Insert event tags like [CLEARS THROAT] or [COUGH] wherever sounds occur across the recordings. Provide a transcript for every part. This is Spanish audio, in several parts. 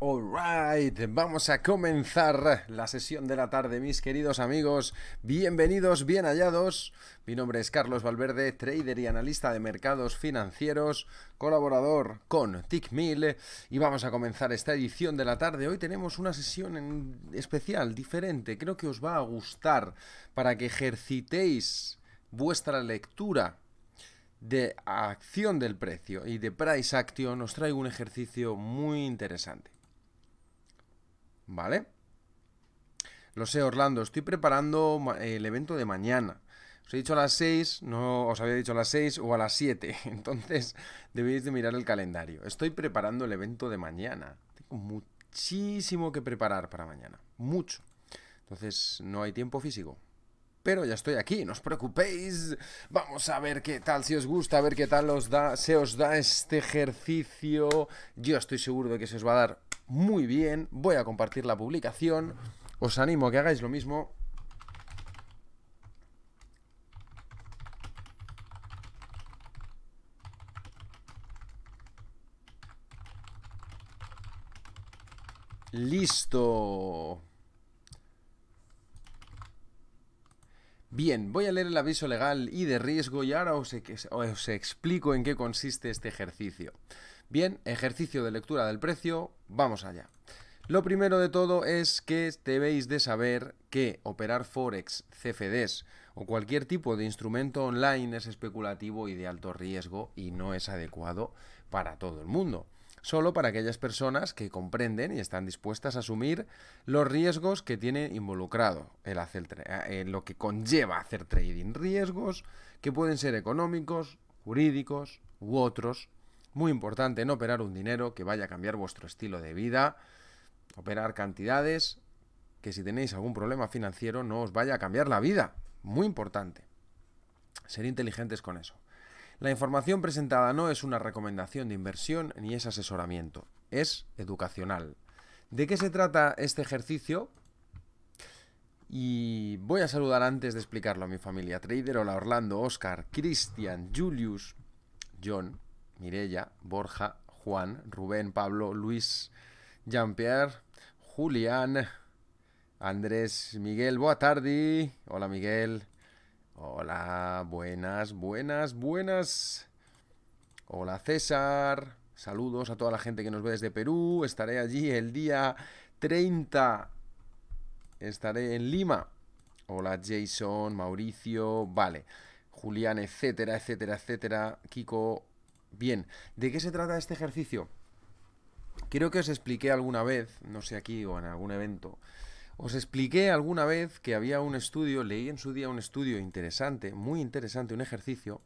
Alright, vamos a comenzar la sesión de la tarde, mis queridos amigos. Bienvenidos, bien hallados. Mi nombre es Carlos Valverde, trader y analista de mercados financieros, colaborador con Tickmill Y vamos a comenzar esta edición de la tarde. Hoy tenemos una sesión especial, diferente. Creo que os va a gustar para que ejercitéis vuestra lectura de acción del precio y de price action os traigo un ejercicio muy interesante. ¿vale? Lo sé, Orlando, estoy preparando el evento de mañana. Os he dicho a las 6, no os había dicho a las 6 o a las 7, [LAUGHS] entonces debéis de mirar el calendario. Estoy preparando el evento de mañana. Tengo muchísimo que preparar para mañana, mucho. Entonces no hay tiempo físico. Pero ya estoy aquí, no os preocupéis. Vamos a ver qué tal, si os gusta, a ver qué tal da, se os da este ejercicio. Yo estoy seguro de que se os va a dar muy bien. Voy a compartir la publicación. Os animo a que hagáis lo mismo. Listo. Bien, voy a leer el aviso legal y de riesgo y ahora os, os explico en qué consiste este ejercicio. Bien, ejercicio de lectura del precio, vamos allá. Lo primero de todo es que debéis de saber que operar forex, CFDs o cualquier tipo de instrumento online es especulativo y de alto riesgo y no es adecuado para todo el mundo solo para aquellas personas que comprenden y están dispuestas a asumir los riesgos que tiene involucrado el hacer eh, lo que conlleva hacer trading. Riesgos que pueden ser económicos, jurídicos u otros muy importante no operar un dinero que vaya a cambiar vuestro estilo de vida, operar cantidades que si tenéis algún problema financiero no os vaya a cambiar la vida. Muy importante. Ser inteligentes con eso. La información presentada no es una recomendación de inversión ni es asesoramiento, es educacional. ¿De qué se trata este ejercicio? Y voy a saludar antes de explicarlo a mi familia. Trader, hola Orlando, Oscar, Christian, Julius, John, Mirella, Borja, Juan, Rubén, Pablo, Luis, Jean-Pierre, Julián, Andrés, Miguel, boa tarde. Hola Miguel. Hola, buenas, buenas, buenas. Hola César. Saludos a toda la gente que nos ve desde Perú. Estaré allí el día 30. Estaré en Lima. Hola Jason, Mauricio, vale. Julián, etcétera, etcétera, etcétera. Kiko, Bien, ¿de qué se trata este ejercicio? Creo que os expliqué alguna vez, no sé aquí o en algún evento, os expliqué alguna vez que había un estudio, leí en su día un estudio interesante, muy interesante, un ejercicio.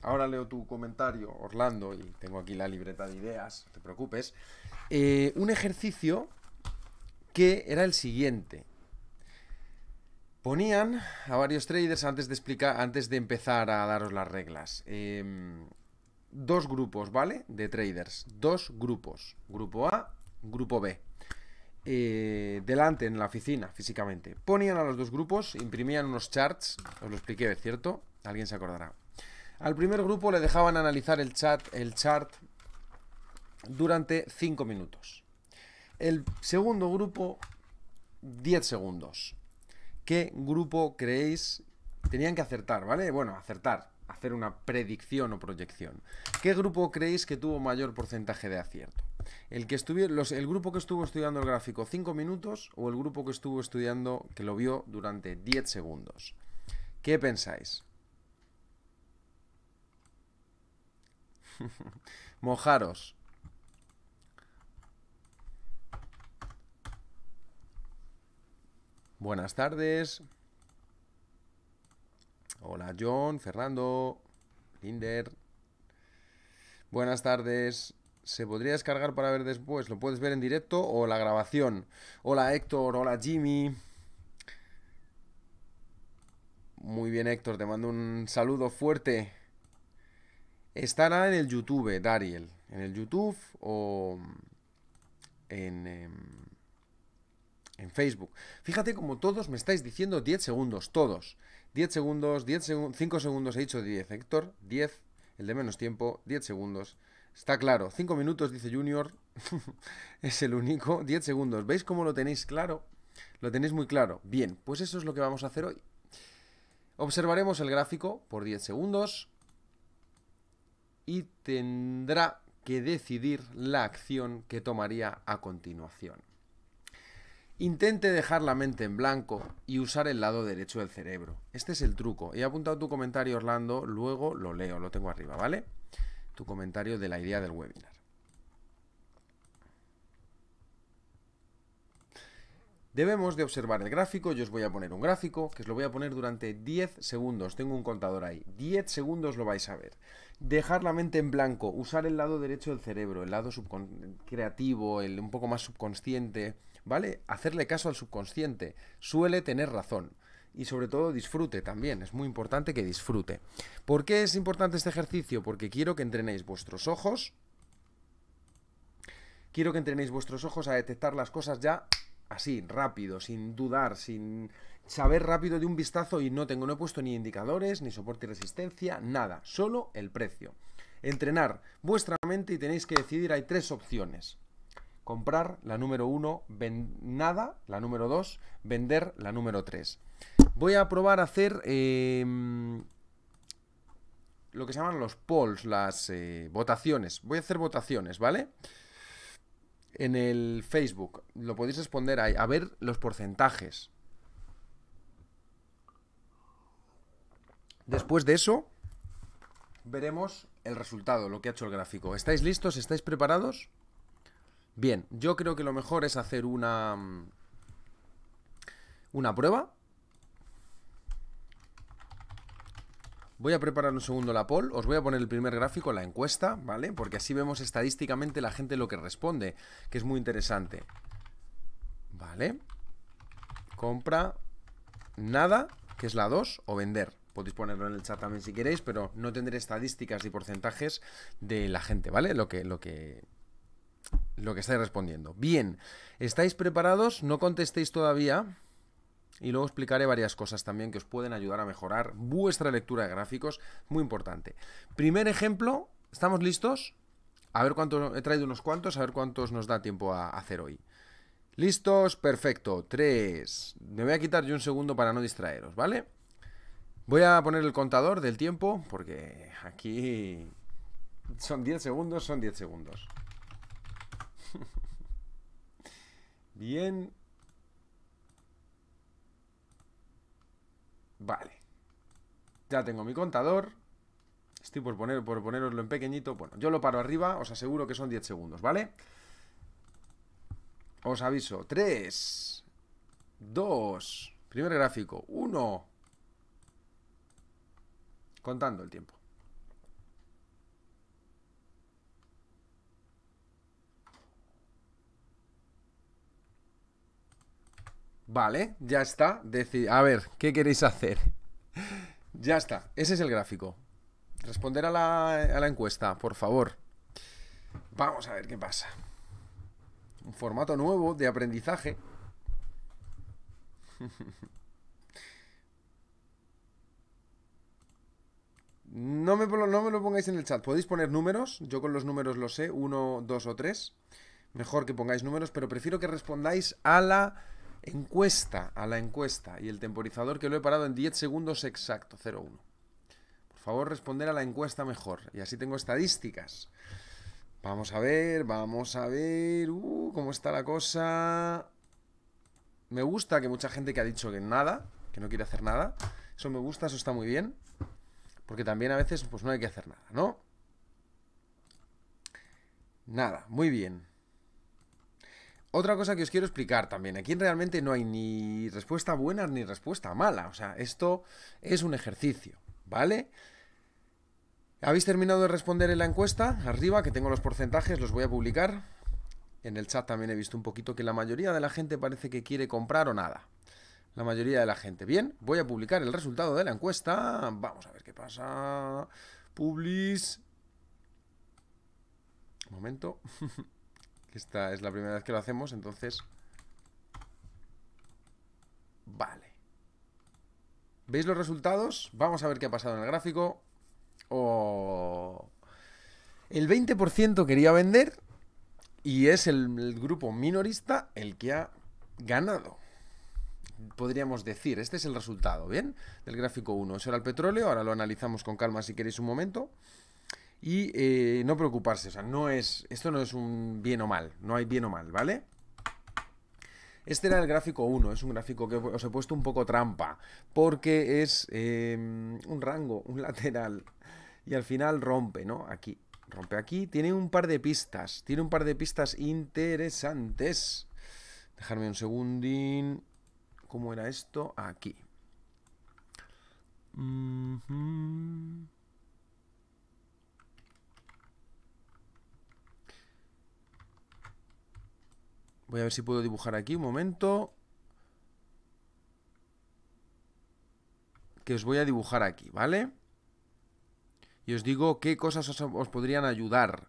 Ahora leo tu comentario, Orlando, y tengo aquí la libreta de ideas, no te preocupes. Eh, un ejercicio que era el siguiente. Ponían a varios traders antes de explicar, antes de empezar a daros las reglas. Em, dos grupos, ¿vale? De traders. Dos grupos. Grupo A, grupo B. Eh, delante en la oficina, físicamente. Ponían a los dos grupos, imprimían unos charts. Os lo expliqué, ¿cierto? Alguien se acordará. Al primer grupo le dejaban analizar el, chat, el chart durante 5 minutos. El segundo grupo, 10 segundos. ¿Qué grupo creéis? Tenían que acertar, ¿vale? Bueno, acertar, hacer una predicción o proyección. ¿Qué grupo creéis que tuvo mayor porcentaje de acierto? El, que ¿El grupo que estuvo estudiando el gráfico 5 minutos o el grupo que estuvo estudiando, que lo vio durante 10 segundos? ¿Qué pensáis? [LAUGHS] Mojaros. Buenas tardes. Hola John, Fernando, Linder. Buenas tardes. ¿Se podría descargar para ver después? ¿Lo puedes ver en directo o la grabación? Hola Héctor, hola Jimmy. Muy bien Héctor, te mando un saludo fuerte. Estará en el YouTube, Dariel. En el YouTube o en... Em, en Facebook. Fíjate como todos me estáis diciendo 10 segundos, todos. 10 segundos, 10 5 segundos, he dicho 10, Héctor, 10, el de menos tiempo, 10 segundos. Está claro, 5 minutos, dice Junior, [LAUGHS] es el único, 10 segundos. ¿Veis cómo lo tenéis claro? Lo tenéis muy claro. Bien, pues eso es lo que vamos a hacer hoy. Observaremos el gráfico por 10 segundos y tendrá que decidir la acción que tomaría a continuación. Intente dejar la mente en blanco y usar el lado derecho del cerebro. Este es el truco. He apuntado tu comentario, Orlando, luego lo leo, lo tengo arriba, ¿vale? Tu comentario de la idea del webinar. Debemos de observar el gráfico, yo os voy a poner un gráfico, que os lo voy a poner durante 10 segundos, tengo un contador ahí, 10 segundos lo vais a ver. Dejar la mente en blanco, usar el lado derecho del cerebro, el lado creativo, el un poco más subconsciente, ¿vale? Hacerle caso al subconsciente, suele tener razón. Y sobre todo disfrute también, es muy importante que disfrute. ¿Por qué es importante este ejercicio? Porque quiero que entrenéis vuestros ojos, quiero que entrenéis vuestros ojos a detectar las cosas ya así, rápido, sin dudar, sin saber rápido de un vistazo y no tengo, no he puesto ni indicadores, ni soporte y resistencia, nada, solo el precio. Entrenar vuestra mente y tenéis que decidir, hay tres opciones comprar la número 1, nada, la número 2, vender la número 3. Voy a probar a hacer em, lo que se llaman los polls, las eh, votaciones. Voy a hacer votaciones, ¿vale? En el Facebook. Lo podéis responder ahí. A ver los porcentajes. Después de eso, veremos el resultado, lo que ha hecho el gráfico. ¿Estáis listos? ¿Estáis preparados? Bien, yo creo que lo mejor es hacer una... Mm, una prueba. Voy a preparar un segundo la poll, os voy a poner el primer gráfico, la encuesta, ¿vale? Porque así vemos estadísticamente la gente lo que responde, que es muy interesante. ¿Vale? Compra nada, que es la 2, o vender. Podéis ponerlo en el chat también si queréis, pero no tendré estadísticas y porcentajes de la gente, ¿vale? Lo que, lo que lo que estáis respondiendo. Bien, ¿estáis preparados? No contestéis todavía. Y luego explicaré varias cosas también que os pueden ayudar a mejorar vuestra lectura de gráficos. Muy importante. Primer ejemplo, ¿estamos listos? A ver cuántos he traído unos cuantos, a ver cuántos nos da tiempo a hacer hoy. Listos, perfecto. Tres. Me voy a quitar yo un segundo para no distraeros, ¿vale? Voy a poner el contador del tiempo porque aquí son 10 segundos, son 10 segundos. Bien. Vale. Ya tengo mi contador. Estoy por, poner, por poneroslo en pequeñito. Bueno, yo lo paro arriba. Os aseguro que son 10 segundos, ¿vale? Os aviso. 3. 2. Primer gráfico. 1. Contando el tiempo. Vale, ya está. a ver, ¿qué queréis hacer? [LAUGHS] ya está, ese es el gráfico. Responder a la, encuesta, por favor. Vamos a ver qué pasa. Un formato nuevo de aprendizaje. [LAUGHS] No me, no me, lo pongáis en el chat. Podéis poner números. Yo con los números lo sé. Uno, dos o tres. Mejor que pongáis números, pero prefiero que respondáis a la encuesta a la encuesta y el temporizador que lo he parado en 10 segundos exacto, 01. Por favor, responder a la encuesta mejor y así tengo estadísticas. Vamos a ver, vamos a ver, uh, cómo está la cosa. Me gusta que mucha gente que ha dicho que nada, que no quiere hacer nada, eso me gusta, eso está muy bien, porque también a veces pues no hay que hacer nada, ¿no? Nada, muy bien. Otra cosa que os quiero explicar también, aquí realmente no hay ni respuesta buena ni respuesta mala, o sea, esto es un ejercicio, ¿vale? ¿Habéis terminado de responder en la encuesta? Arriba, que tengo los porcentajes, los voy a publicar. En el chat también he visto un poquito que la mayoría de la gente parece que quiere comprar o nada. La mayoría de la gente. Bien, voy a publicar el resultado de la encuesta. Vamos a ver qué pasa. Publis. Un momento. [LAUGHS] Esta es la primera vez que lo hacemos, entonces... Vale. ¿Veis los resultados? Vamos a ver qué ha pasado en el gráfico. El 20% quería vender y es el, el grupo minorista el que ha ganado podríamos decir. Este es el resultado, ¿bien? Del gráfico 1. Eso era el petróleo, ahora lo analizamos con calma si queréis un momento. Y eh, no preocuparse, o sea, no es, esto no es un bien o mal, no hay bien o mal, ¿vale? Este era el gráfico 1, es un gráfico que os he puesto un poco trampa, porque es em, un rango, un lateral, y al final rompe, ¿no? Aquí, rompe aquí, tiene un par de pistas, tiene un par de pistas interesantes. Dejarme un segundín, ¿cómo era esto? Aquí. Voy a ver si puedo dibujar aquí un momento. Que os voy a dibujar aquí, ¿vale? Y os digo qué cosas os, podrían ayudar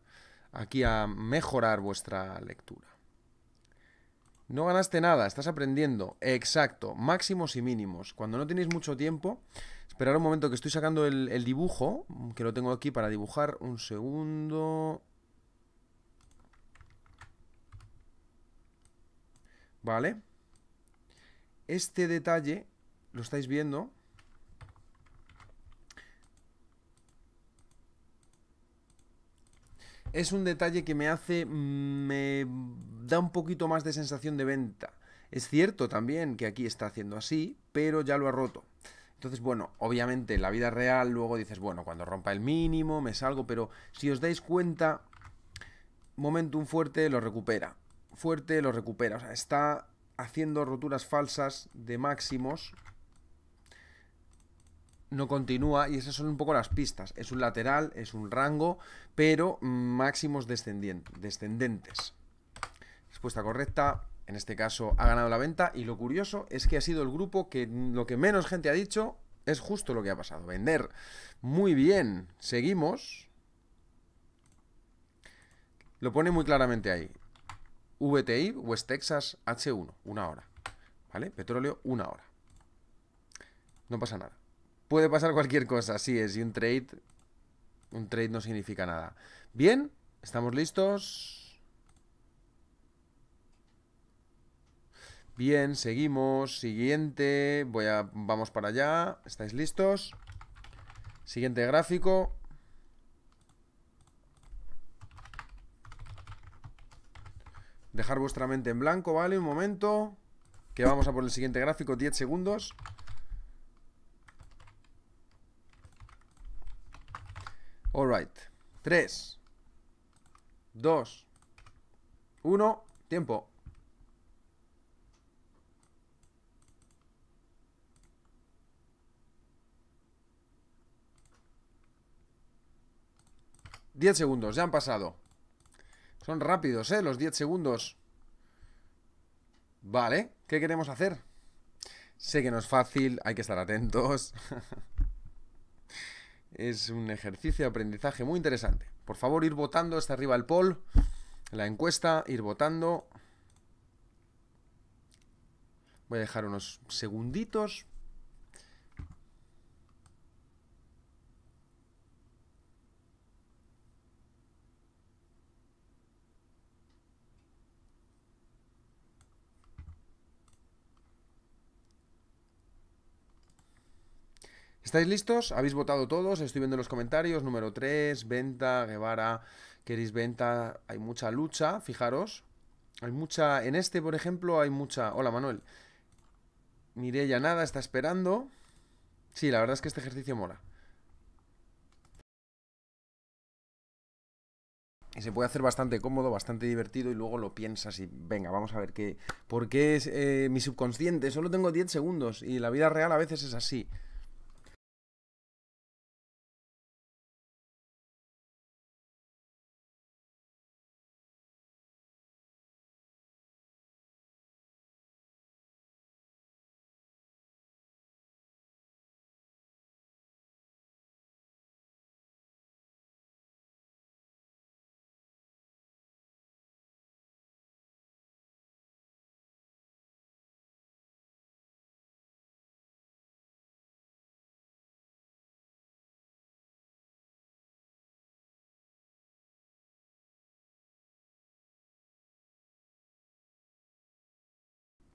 aquí a mejorar vuestra lectura. No ganaste nada, estás aprendiendo. Exacto, máximos y mínimos. Cuando no tenéis mucho tiempo, esperar un momento que estoy sacando el dibujo, que lo tengo aquí para dibujar. Un segundo. ¿Vale? Este detalle, lo estáis viendo, es un detalle que me hace, mm, me da un poquito más de sensación de venta. Es cierto también que aquí está haciendo así, pero ya lo ha roto. Entonces, bueno, obviamente en la vida real luego dices, bueno, cuando rompa el mínimo me salgo, pero si os dais cuenta, momentum fuerte lo recupera fuerte lo recupera. O sea, está haciendo roturas falsas de máximos. No continúa y esas son un poco las pistas. Es un lateral, es un rango, pero máximos descendentes. Respuesta correcta. En este caso ha ganado la venta y lo curioso es que ha sido el grupo que lo que menos gente ha dicho es justo lo que ha pasado. Vender. Muy bien. Seguimos. Lo pone muy claramente ahí. VTI, West Texas, H1, una hora. ¿Vale? Petróleo, una hora. No pasa nada. Puede pasar cualquier cosa, así es. Y un trade. Un trade no significa nada. Bien, estamos listos. Bien, seguimos. Siguiente. Voy a. Vamos para allá. ¿Estáis listos? Siguiente gráfico. Dejar vuestra mente en blanco, ¿vale? Un momento. Que vamos a por el siguiente gráfico, 10 segundos. Alright. 3, 2, 1, tiempo. 10 segundos, ya han pasado. Son rápidos, ¿eh? Los 10 segundos. Vale, ¿qué queremos hacer? Sé que no es fácil, hay que estar atentos. [LAUGHS] es un ejercicio de aprendizaje muy interesante. Por favor, ir votando, está arriba el poll, la encuesta, ir votando. Voy a dejar unos segunditos ¿Estáis listos? ¿Habéis votado todos? Estoy viendo los comentarios. Número 3, Venta, Guevara, queréis Venta. Hay mucha lucha, fijaros. Hay mucha... En este, por ejemplo, hay mucha... Hola, Manuel. ya nada, está esperando. Sí, la verdad es que este ejercicio mola. Y se puede hacer bastante cómodo, bastante divertido y luego lo piensas y venga, vamos a ver qué... ¿Por qué es eh, mi subconsciente? Solo tengo 10 segundos y la vida real a veces es así.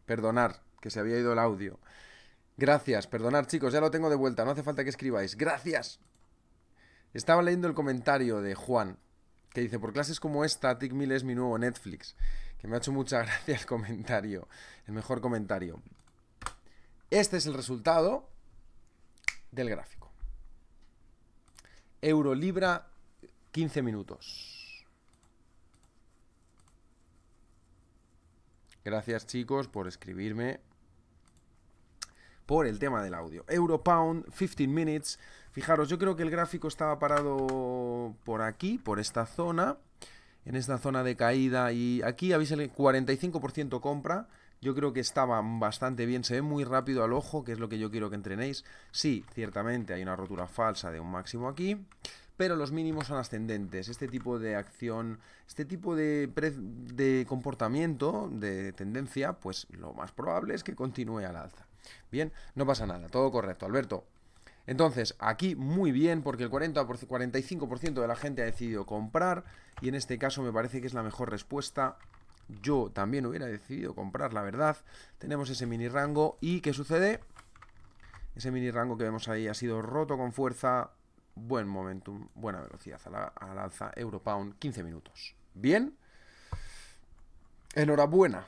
Perdonar, que se había ido el audio. Gracias, perdonar chicos, ya lo tengo de vuelta, no hace falta que escribáis. Gracias. Estaba leyendo el comentario de Juan, que dice, por clases como esta, Tickmill es mi nuevo Netflix. Que me ha hecho mucha [LAUGHS] gracia el comentario, el mejor comentario. Este es el resultado del gráfico. Euro libra 15 minutos. Gracias chicos por escribirme por el tema del audio. Europound, 15 minutes. Fijaros, yo creo que el gráfico estaba parado por aquí, por esta zona, en esta zona de caída y aquí habéis el 45% compra. Yo creo que estaba bastante bien, se ve muy rápido al ojo, que es lo que yo quiero que entrenéis. Sí, ciertamente hay una rotura falsa de un máximo aquí pero los mínimos son ascendentes. Este tipo de acción, este tipo de, comportamiento, de tendencia, pues lo más probable es que continúe al alza. Bien, no pasa nada, todo correcto, Alberto. Entonces, aquí muy bien, porque el 40 45% de la gente ha decidido comprar y en este caso me parece que es la mejor respuesta. Yo también hubiera decidido comprar, la verdad. Tenemos ese mini rango y ¿qué sucede? Ese mini rango que vemos ahí ha sido roto con fuerza, buen momentum, buena velocidad al, al alza, Europound, 15 minutos. Bien, enhorabuena.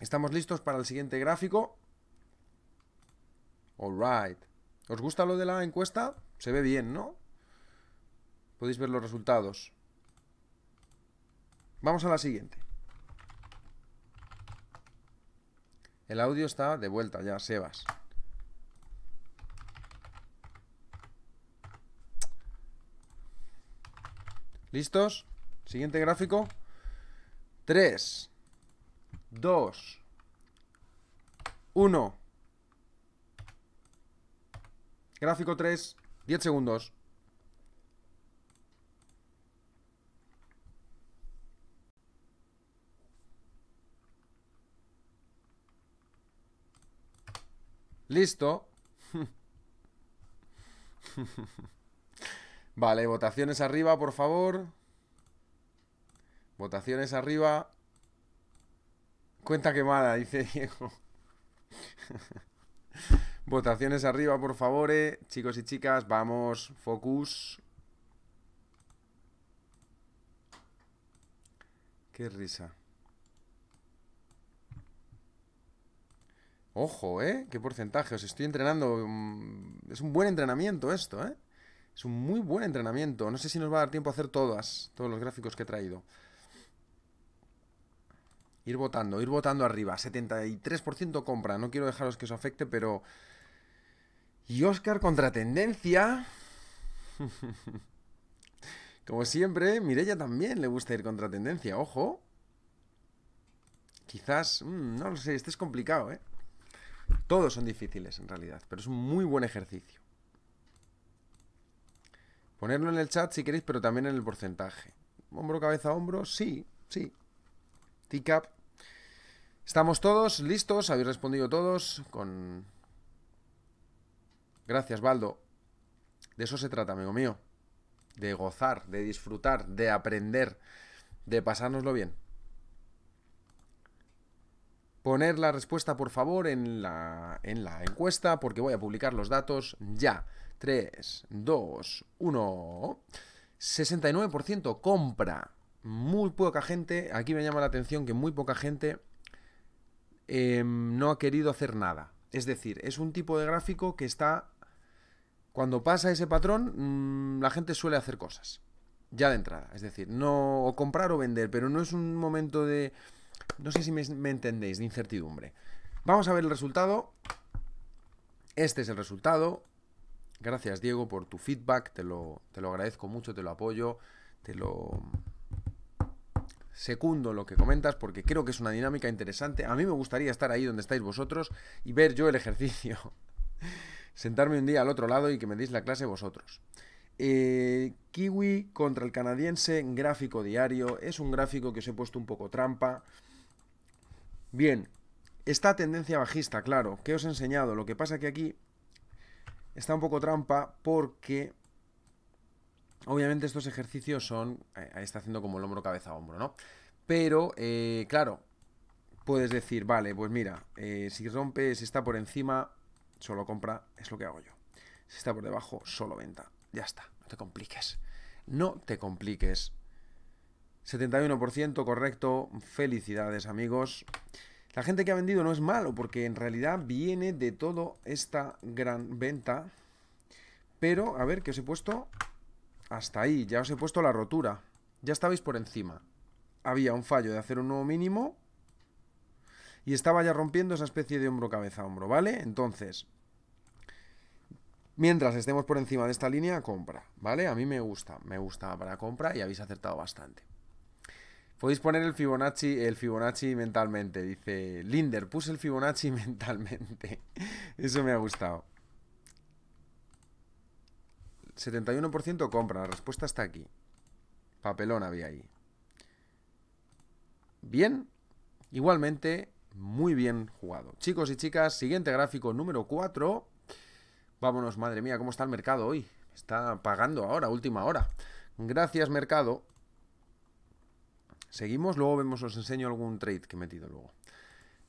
Estamos listos para el siguiente gráfico. right. ¿Os gusta lo de la encuesta? Se ve bien, ¿no? Podéis ver los resultados. Vamos a la siguiente. El audio está de vuelta ya, Sebas. ¿Listos? Siguiente gráfico. 3, 2, 1. Gráfico 3, 10 segundos. Listo. [LAUGHS] Vale, votaciones arriba, por favor. Votaciones arriba. Cuenta quemada, dice Diego. [LAUGHS] Votaciones arriba, por favor, eh. chicos y chicas. Vamos, focus. Qué risa. Ojo, ¿eh? Qué porcentaje. Os estoy entrenando. Mm, es un buen entrenamiento esto, ¿eh? Es un muy buen entrenamiento. No sé si nos va a dar tiempo a hacer todas, todos los gráficos que he traído. Ir votando, ir votando arriba. 73% compra. No quiero dejaros que eso afecte, pero... Y Oscar contra tendencia. [LAUGHS] Como siempre, Mirella también le gusta ir contra tendencia. Ojo. Quizás... Mm, no lo sé, este es complicado, ¿eh? Todos son difíciles en realidad, pero es un muy buen ejercicio. Ponerlo en el chat si queréis, pero también en el porcentaje. Hombro, cabeza, hombro, sí, sí. Ticap. Estamos todos listos, habéis respondido todos con... Gracias, Baldo. De eso se trata, amigo mío. De gozar, de disfrutar, de aprender, de pasárnoslo bien. Poner la respuesta, por favor, en la, en la encuesta, porque voy a publicar los datos ya. 3, 2, 1. 69% compra. Muy poca gente. Aquí me llama la atención que muy poca gente em, no ha querido hacer nada. Es decir, es un tipo de gráfico que está... Cuando pasa ese patrón, mm, la gente suele hacer cosas. Ya de entrada. Es decir, no o comprar o vender, pero no es un momento de... No sé si me, me entendéis, de incertidumbre. Vamos a ver el resultado. Este es el resultado. Gracias, Diego, por tu feedback. Te lo, te lo agradezco mucho, te lo apoyo, te lo secundo lo que comentas porque creo que es una dinámica interesante. A mí me gustaría estar ahí donde estáis vosotros y ver yo el ejercicio. [LAUGHS] Sentarme un día al otro lado y que me deis la clase vosotros. Eh, Kiwi contra el canadiense, gráfico diario. Es un gráfico que os he puesto un poco trampa. Bien, esta tendencia bajista, claro, que os he enseñado. Lo que pasa que aquí está un poco trampa porque obviamente estos ejercicios son, eh, ahí está haciendo como el hombro, cabeza, hombro, ¿no? Pero, eh, claro, puedes decir, vale, pues mira, eh, si rompes si está por encima, solo compra, es lo que hago yo. Si está por debajo, solo venta. Ya está, no te compliques. No te compliques. 71% correcto, felicidades amigos. La gente que ha vendido no es malo porque en realidad viene de toda esta gran venta. Pero, a ver, que os he puesto hasta ahí, ya os he puesto la rotura. Ya estabais por encima. Había un fallo de hacer un nuevo mínimo y estaba ya rompiendo esa especie de hombro cabeza hombro, ¿vale? Entonces, mientras estemos por encima de esta línea, compra, ¿vale? A mí me gusta, me gusta para compra y habéis acertado bastante. Podéis poner el Fibonacci, el Fibonacci mentalmente. Dice Linder, puse el Fibonacci [LAUGHS] mentalmente. Eso me ha gustado. 71% compra. La respuesta está aquí. Papelón había ahí. Bien. Igualmente, muy bien jugado. Chicos y chicas, siguiente gráfico número 4. Vámonos, madre mía, ¿cómo está el mercado hoy? Está pagando ahora, última hora. Gracias, mercado. Seguimos, luego vemos, os enseño algún trade que he metido luego.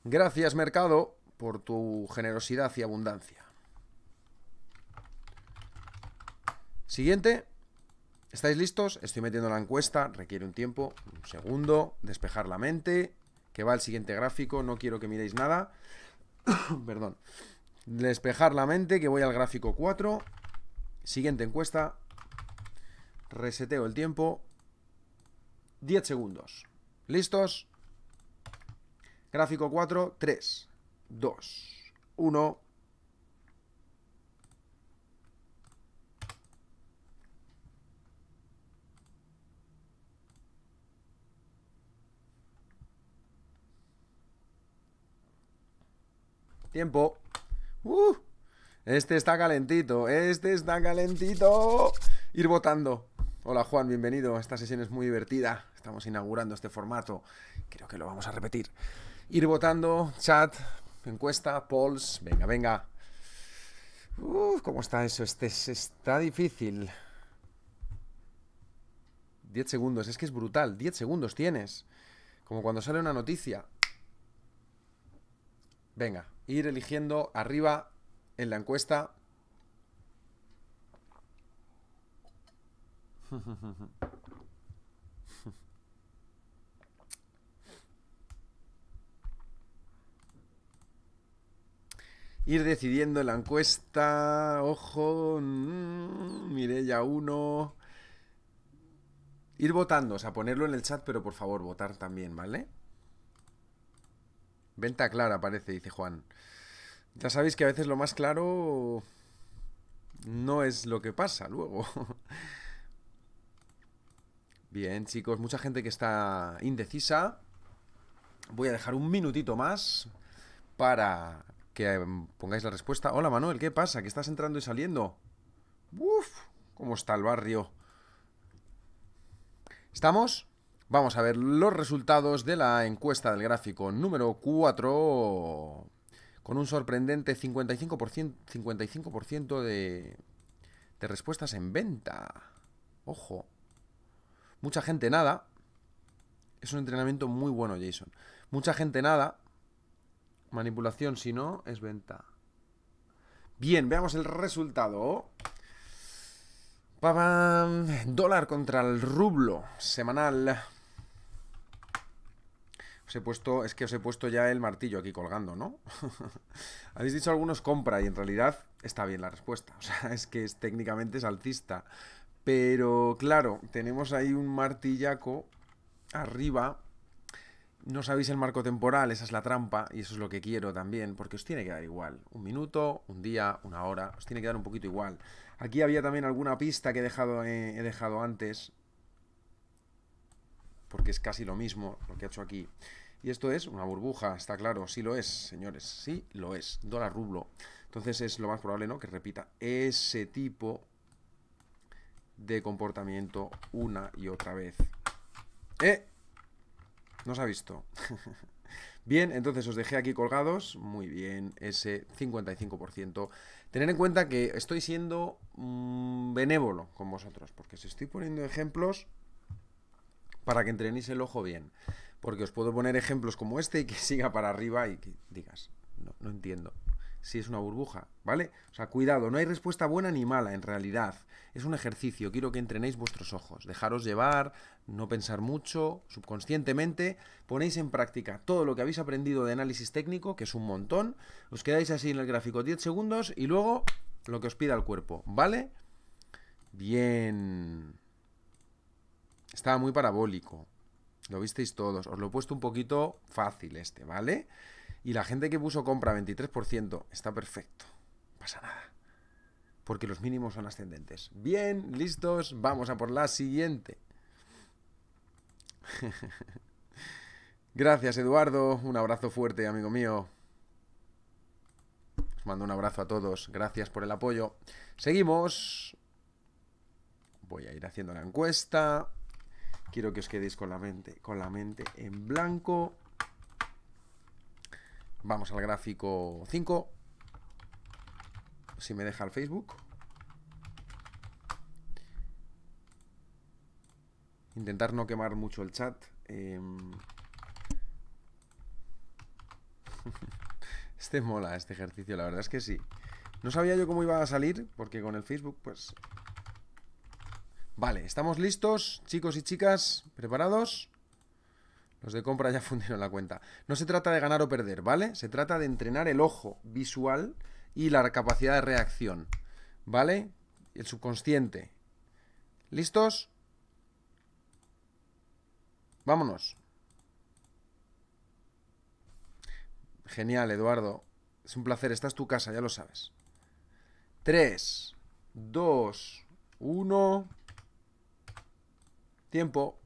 Gracias, mercado, por tu generosidad y abundancia. Siguiente. ¿Estáis listos? Estoy metiendo la encuesta, requiere un tiempo, un segundo, despejar la mente, que va al siguiente gráfico, no quiero que miréis nada. [COUGHS] Perdón. Despejar la mente, que voy al gráfico 4. Siguiente encuesta. Reseteo el tiempo. 10 segundos. ¿Listos? Gráfico 4, 3, 2, 1. Tiempo. Uh, este está calentito, este está calentito. Ir votando. Hola Juan, bienvenido. Esta sesión es muy divertida. Estamos inaugurando este formato, creo que lo vamos a repetir. Ir votando, chat, encuesta, polls, venga, venga. ¿cómo está eso? Este, está difícil. 10 segundos, es que es brutal, 10 segundos tienes. Como cuando sale una noticia. Venga, ir eligiendo arriba en la encuesta. [LAUGHS] ir decidiendo la encuesta. Ojo, mm, Miré ya uno Ir votando, o sea, ponerlo en el chat, pero por favor, votar también, ¿vale? Venta clara, parece, dice Juan. Ya sabéis que a veces lo más claro no es lo que pasa luego. [LAUGHS] Bien, chicos, mucha gente que está indecisa. Voy a dejar un minutito más para Em, pongáis la respuesta. Hola Manuel, ¿qué pasa? ¿Que estás entrando y saliendo? Uf, ¿cómo está el barrio? ¿Estamos? Vamos a ver los resultados de la encuesta del gráfico número 4 con un sorprendente 55%, 55 de respuestas en venta. Ojo. Mucha gente nada. Es un entrenamiento muy bueno, Jason. Mucha gente nada. Manipulación, si no, es venta. Bien, veamos el resultado. Dólar contra el rublo semanal. puesto, es que os he puesto ya el martillo aquí colgando, ¿no? [LAUGHS] Habéis dicho algunos compra y en realidad está bien la respuesta. O sea, [LAUGHS] es que es, técnicamente es Pero claro, tenemos ahí un martillaco arriba no sabéis el marco temporal, esa es la trampa y eso es lo que quiero también, porque os tiene que dar igual. Un minuto, un día, una hora, os tiene que dar un poquito igual. Aquí había también alguna pista que he dejado, eh, antes, porque es casi lo mismo lo que he hecho aquí. Y esto es una burbuja, está claro, sí lo es, señores, sí lo es, dólar rublo. Entonces es lo más probable, ¿no?, que repita ese tipo de comportamiento una y otra vez. ¡Eh! no Nos ha visto. [LAUGHS] bien, entonces os dejé aquí colgados. Muy bien, ese 55%. Tener en cuenta que estoy siendo mm, benévolo con vosotros, porque os estoy poniendo ejemplos para que entrenéis el ojo bien. Porque os puedo poner ejemplos como este y que [LAUGHS] siga para arriba y que digas, no, no entiendo, si es una burbuja, ¿vale? O sea, cuidado, no hay respuesta buena ni mala en realidad. Es un ejercicio, quiero que entrenéis vuestros ojos, dejaros llevar, no pensar mucho, subconscientemente, ponéis en práctica todo lo que habéis aprendido de análisis técnico, que es un montón, os quedáis así en el gráfico 10 segundos y luego lo que os pida el cuerpo, ¿vale? Bien. Estaba muy parabólico. Lo visteis todos. Os lo he puesto un poquito fácil este, ¿vale? vale y la gente que puso compra 23% está perfecto. pasa nada. Porque los mínimos son ascendentes. Bien, listos. Vamos a por la siguiente. [LAUGHS] Gracias, Eduardo. Un abrazo fuerte, amigo mío. Os mando un abrazo a todos. Gracias por el apoyo. Seguimos. Voy a ir haciendo la encuesta. Quiero que os quedéis con la mente, con la mente en blanco. Vamos al gráfico 5. Si me deja el Facebook. Intentar no quemar mucho el chat. Em, [LAUGHS] este mola, este ejercicio, la verdad es que sí. No sabía yo cómo iba a salir, porque con el Facebook, pues... Vale, estamos listos, chicos y chicas, preparados. Los de compra ya [LAUGHS] fundieron la cuenta. No se trata de ganar o perder, ¿vale? Se trata de entrenar el ojo visual y la capacidad de reacción, ¿vale? El subconsciente. ¿Listos? Vámonos. Genial, Eduardo. Es un placer. Esta es tu casa, ya lo sabes. 3, 2, 1. Tiempo.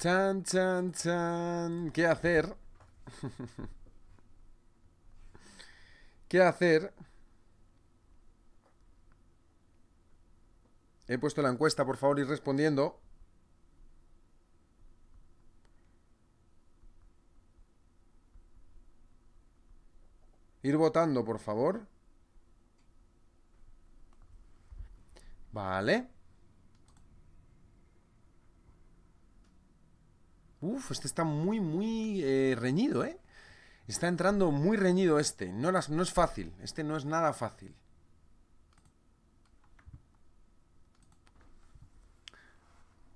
Chan, chan, chan. ¿Qué hacer? ¿Qué hacer? He puesto la encuesta, por favor, ir respondiendo. Ir votando, por favor. Vale. Uf, este está muy, muy eh, reñido, ¿eh? Está entrando muy reñido este. No, las, no es fácil. Este no es nada fácil.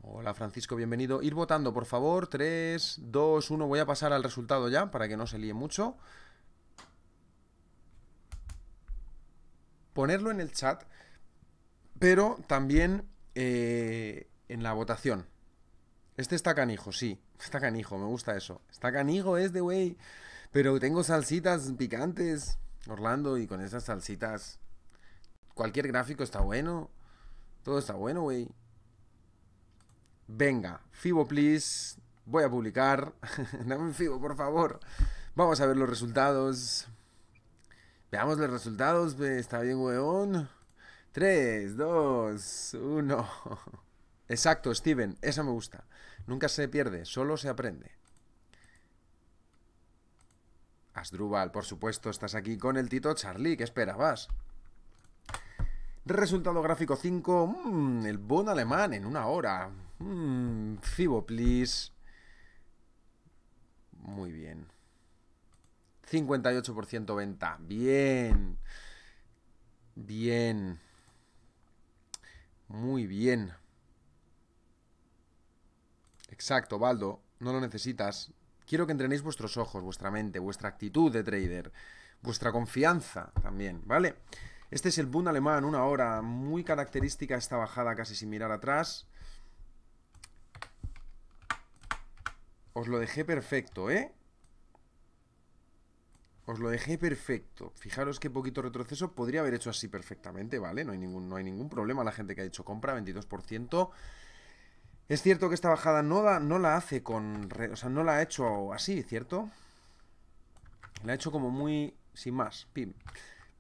Hola Francisco, bienvenido. Ir votando, por favor. 3, 2, 1. Voy a pasar al resultado ya para que no se líe mucho. Ponerlo en el chat, pero también eh, en la votación. Este está canijo, sí. Está canijo, me gusta eso. Está canijo este, güey. Pero tengo salsitas picantes, Orlando, y con esas salsitas. Cualquier gráfico está bueno. Todo está bueno, güey. Venga, Fibo, please. Voy a publicar. [LAUGHS] Dame un Fibo, por favor. Vamos a ver los resultados. Veamos los resultados. Está bien, weón. 3, 2, 1. Exacto, Steven. Eso me gusta. Nunca se pierde, solo se aprende. Asdrúbal, por supuesto, estás aquí con el Tito Charlie. ¿Qué esperabas? Resultado gráfico 5. Mm, el bon alemán en una hora. Mmm, Fibo, please. Muy bien. 58% venta. Bien. Bien. Muy bien. Exacto, Baldo, no lo necesitas. Quiero que entrenéis vuestros ojos, vuestra mente, vuestra actitud de trader, vuestra confianza también, ¿vale? Este es el Bund alemán, una hora muy característica esta bajada casi sin mirar atrás. Os lo dejé perfecto, ¿eh? Os lo dejé perfecto. Fijaros qué poquito retroceso podría haber hecho así perfectamente, ¿vale? No hay ningún, no hay ningún problema la gente que ha hecho compra, 22%. Es cierto que esta bajada no, no la hace con... O sea, no la ha hecho así, ¿cierto? La ha hecho como muy... Sin más, pim.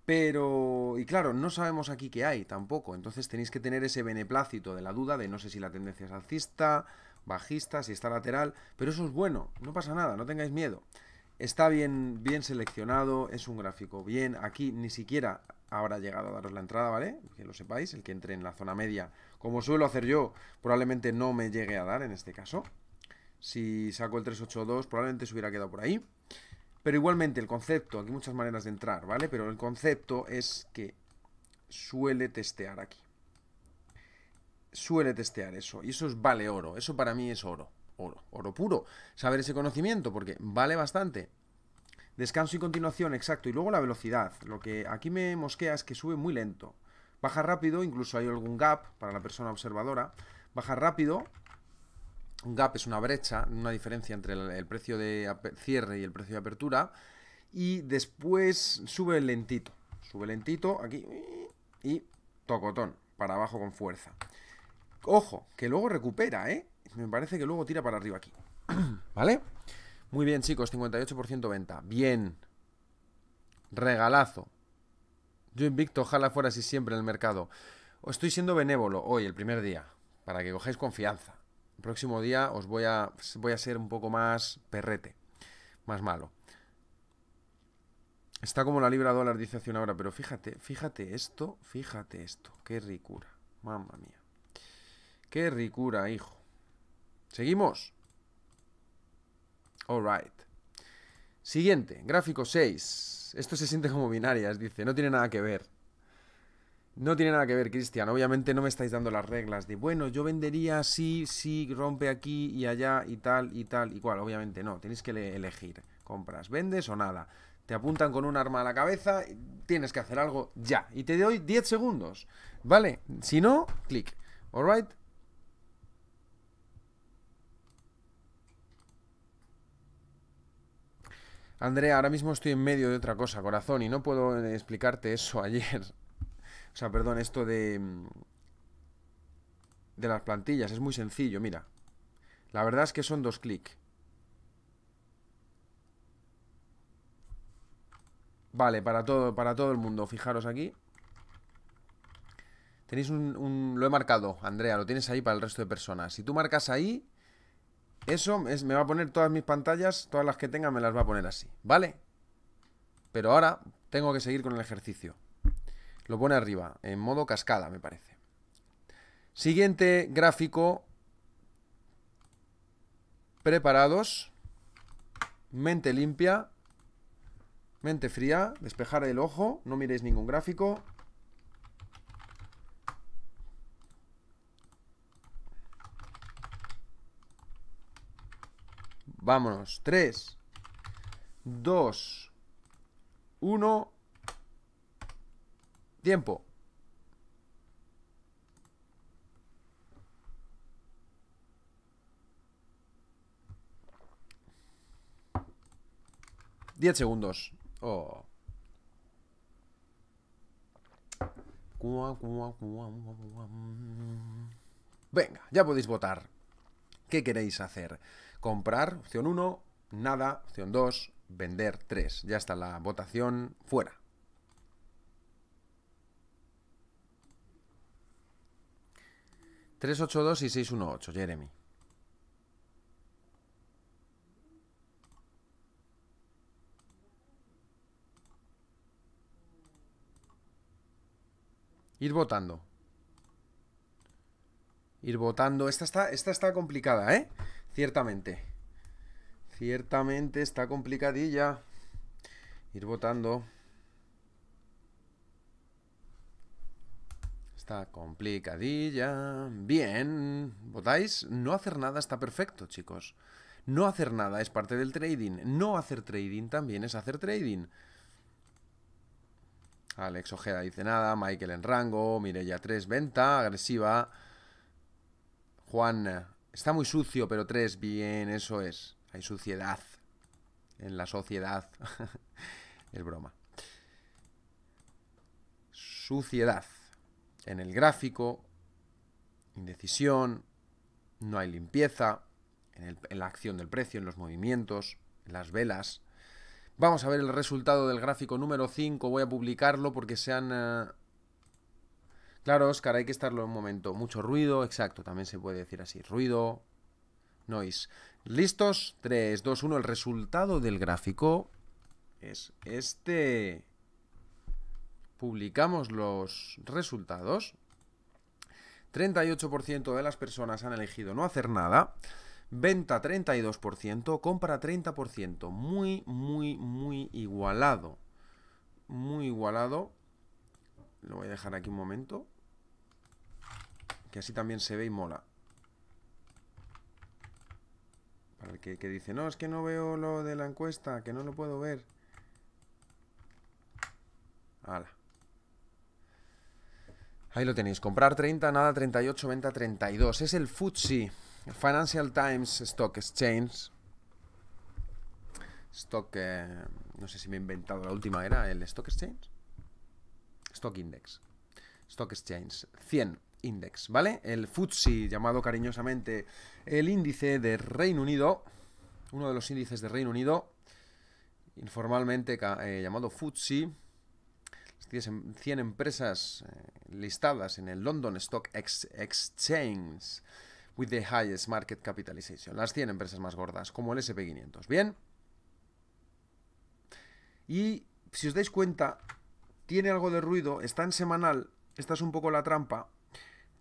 Pero... Y claro, no sabemos aquí qué hay tampoco. Entonces tenéis que tener ese beneplácito de la duda de no sé si la tendencia es alcista, bajista, si está lateral. Pero eso es bueno, no pasa nada, no tengáis miedo. Está bien, bien seleccionado, es un gráfico bien. Aquí ni siquiera habrá llegado a daros la entrada, ¿vale? Que lo sepáis, el que entre en la zona media como suelo hacer yo, probablemente no me llegue a dar en este caso. Si saco el 382, probablemente se hubiera quedado por ahí. Pero igualmente el concepto, aquí hay muchas maneras de entrar, ¿vale? Pero el concepto es que suele testear aquí. Suele testear eso. Y eso es vale oro. Eso para mí es oro. Oro. Oro puro. Saber ese conocimiento, porque vale bastante. Descanso y continuación, exacto. Y luego la velocidad. Lo que aquí me mosquea es que sube muy lento. Baja rápido, incluso hay algún gap para la persona observadora. Baja rápido, un gap es una brecha, una diferencia entre el, precio de cierre y el precio de apertura. Y después sube lentito, sube lentito aquí y tocotón, para abajo con fuerza. Ojo, que luego recupera, ¿eh? Me parece que luego tira para arriba aquí. [CLEARS THROAT] ¿Vale? Muy bien, chicos, 58% venta. Bien. Regalazo. Yo invicto, ojalá fuera así siempre en el mercado. Os estoy siendo benévolo hoy, el primer día, para que cojáis confianza. El próximo día os voy a, voy a ser un poco más perrete, más malo. Está como la libra dólar, dice hace una pero fíjate, fíjate esto, fíjate esto. Qué ricura, mamma mía. Qué ricura, hijo. ¿Seguimos? right. Siguiente, gráfico 6. Esto se siente como binarias, dice, no tiene nada que ver. No tiene nada que ver, Cristian. Obviamente no me estáis dando las reglas de, bueno, yo vendería si sí, rompe aquí y allá y tal y tal y cual. Obviamente no, tenéis que elegir. Compras, vendes o nada. Te apuntan con un arma a la cabeza, tienes que hacer algo ya. Y te doy 10 segundos. ¿Vale? Si no, clic. ¿Alright? Andrea, ahora mismo estoy en medio de otra cosa, corazón, y no puedo eh, explicarte eso [LAUGHS] ayer. o sea, perdón, esto de... Mm, de las plantillas, es muy sencillo, mira. La verdad es que son dos clics. Vale, para todo, para todo el mundo, fijaros aquí. Tenéis un, Lo he marcado, Andrea, lo tienes ahí para el resto de personas. Si tú marcas ahí, eso me va a poner todas mis pantallas, todas las que tenga me las va a poner así, ¿vale? Pero ahora tengo que seguir con el ejercicio. Lo pone arriba, en modo cascada, me parece. Siguiente gráfico. Preparados. Mente limpia. Mente fría. Despejar el ojo. No miréis ningún gráfico. Vámonos. 3, 2, 1. Tiempo. Diez segundos. Oh. Venga, ya podéis votar. ¿Qué queréis hacer? comprar, opción 1, nada, opción 2, vender 3. Ya está la votación fuera. 382 y 618, Jeremy. Ir votando. Ir votando. Esta está, esta está complicada, ¿eh? Ciertamente. Ciertamente está complicadilla. Ir votando. Está complicadilla. Bien. ¿Votáis? No hacer nada está perfecto, chicos. No hacer nada es parte del trading. No hacer trading también es hacer trading. Alex Ojeda dice nada. Michael en rango. Mirella 3, venta agresiva. Juan Está muy sucio, pero tres, bien, eso es. Hay suciedad. En la sociedad. [LAUGHS] es broma. Suciedad. En el gráfico. Indecisión. No hay limpieza. En, la acción del precio, en los movimientos, en las velas. Vamos a ver el resultado del gráfico número 5. Voy a publicarlo porque se han... Eh, Claro, Oscar, hay que estarlo un momento. Mucho ruido, exacto, también se puede decir así. Ruido, noise. ¿Listos? 3, 2, 1. El resultado del gráfico es este. Publicamos los resultados. 38% de las personas han elegido no hacer nada. Venta 32%, compra 30%. Muy, muy, muy igualado. Muy igualado. Lo voy a dejar aquí un momento. Que así también se ve y mola. Para el que, dice, no, es que no veo lo de la encuesta, que no lo puedo ver. Ahí lo tenéis. Comprar 30, nada 38, venta 32. Es el FUTSI. Financial Times Stock Exchange. Stock, no sé si me he inventado la última, ¿era el Stock Exchange? Stock Index. Stock Exchange. 100. Index, ¿vale? El FTSE, llamado cariñosamente el índice de Reino Unido, uno de los índices de Reino Unido, informalmente eh, llamado FTSE, 100 em, empresas eh, listadas en el London Stock Exchange with the highest market capitalization, las 100 empresas más gordas, como el SP500, ¿bien? Y si os dais cuenta, tiene algo de ruido, está en semanal, esta es un poco la trampa,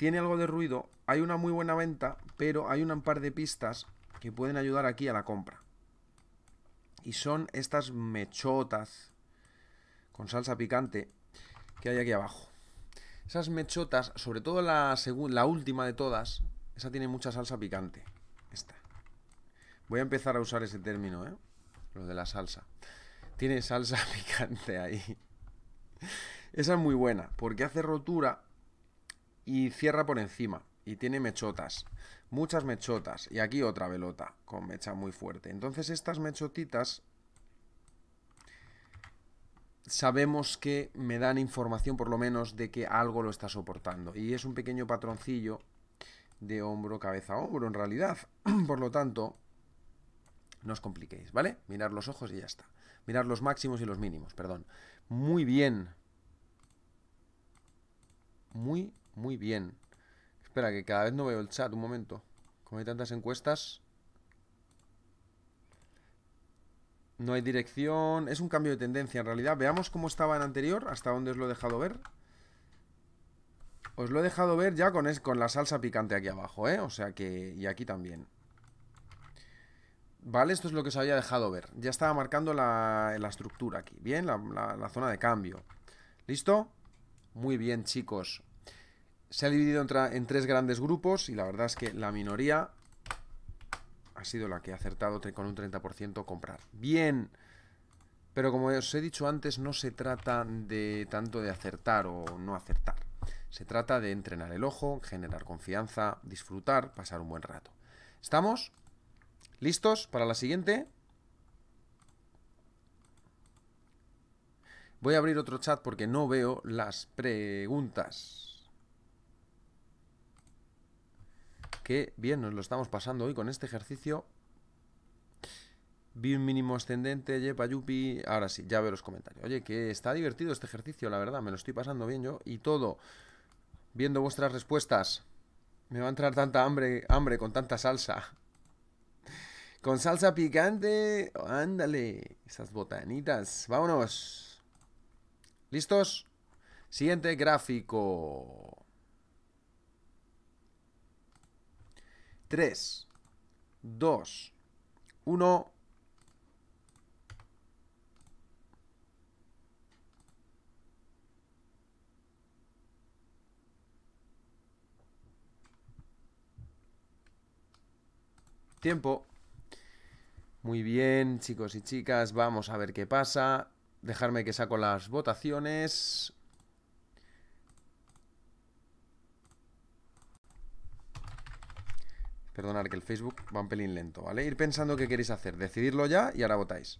tiene algo de ruido, hay una muy buena venta, pero hay un par de pistas que pueden ayudar aquí a la compra. Y son estas mechotas con salsa picante que hay aquí abajo. Esas mechotas, sobre todo la, la última de todas, esa tiene mucha salsa picante. Esta. Voy a empezar a usar ese término, ¿eh? Lo de la salsa. Tiene salsa [LAUGHS] picante ahí. Esa es muy buena, porque hace rotura y cierra por encima y tiene mechotas, muchas mechotas y aquí otra velota con mecha muy fuerte. Entonces estas mechotitas sabemos que me dan información por lo menos de que algo lo está soportando y es un pequeño patroncillo de hombro, cabeza, hombro en realidad. [CLEARS THROAT] por lo tanto, no os compliquéis, ¿vale? Mirar los ojos y ya está. Mirar los máximos y los mínimos, perdón. Muy bien. Muy muy bien. Espera, que cada vez no veo el chat. Un momento. Como hay tantas encuestas... No hay dirección. Es un cambio de tendencia en realidad. Veamos cómo estaba en anterior, hasta dónde os lo he dejado ver. Os lo he dejado ver ya con, con la salsa picante aquí abajo, ¿eh? O sea que... Y aquí también. Vale, esto es lo que os había dejado ver. Ya estaba marcando la, estructura aquí. Bien, la zona de cambio. ¿Listo? Muy bien, chicos se ha dividido en, tres grandes grupos y la verdad es que la minoría ha sido la que ha acertado con un 30% comprar. Bien, pero como os he dicho antes, no se trata de tanto de acertar o no acertar. Se trata de entrenar el ojo, generar confianza, disfrutar, pasar un buen rato. ¿Estamos? ¿Listos para la siguiente? Voy a abrir otro chat porque no veo las preguntas. Que bien nos lo estamos pasando hoy con este ejercicio. Vi un mínimo ascendente, yepa yupi. Ahora sí, ya veo los comentarios. Oye, que está divertido este ejercicio, la verdad, me lo estoy pasando bien yo. Y todo, viendo vuestras respuestas, me va a entrar tanta hambre, hambre con tanta salsa. Con salsa picante, ándale, esas botanitas. Vámonos. ¿Listos? Siguiente gráfico. Tres, dos, uno. Tiempo. Muy bien, chicos y chicas, vamos a ver qué pasa. Dejarme que saco las votaciones. Perdonar que el Facebook va un pelín lento, ¿vale? Ir pensando qué queréis hacer, decidirlo ya y ahora votáis.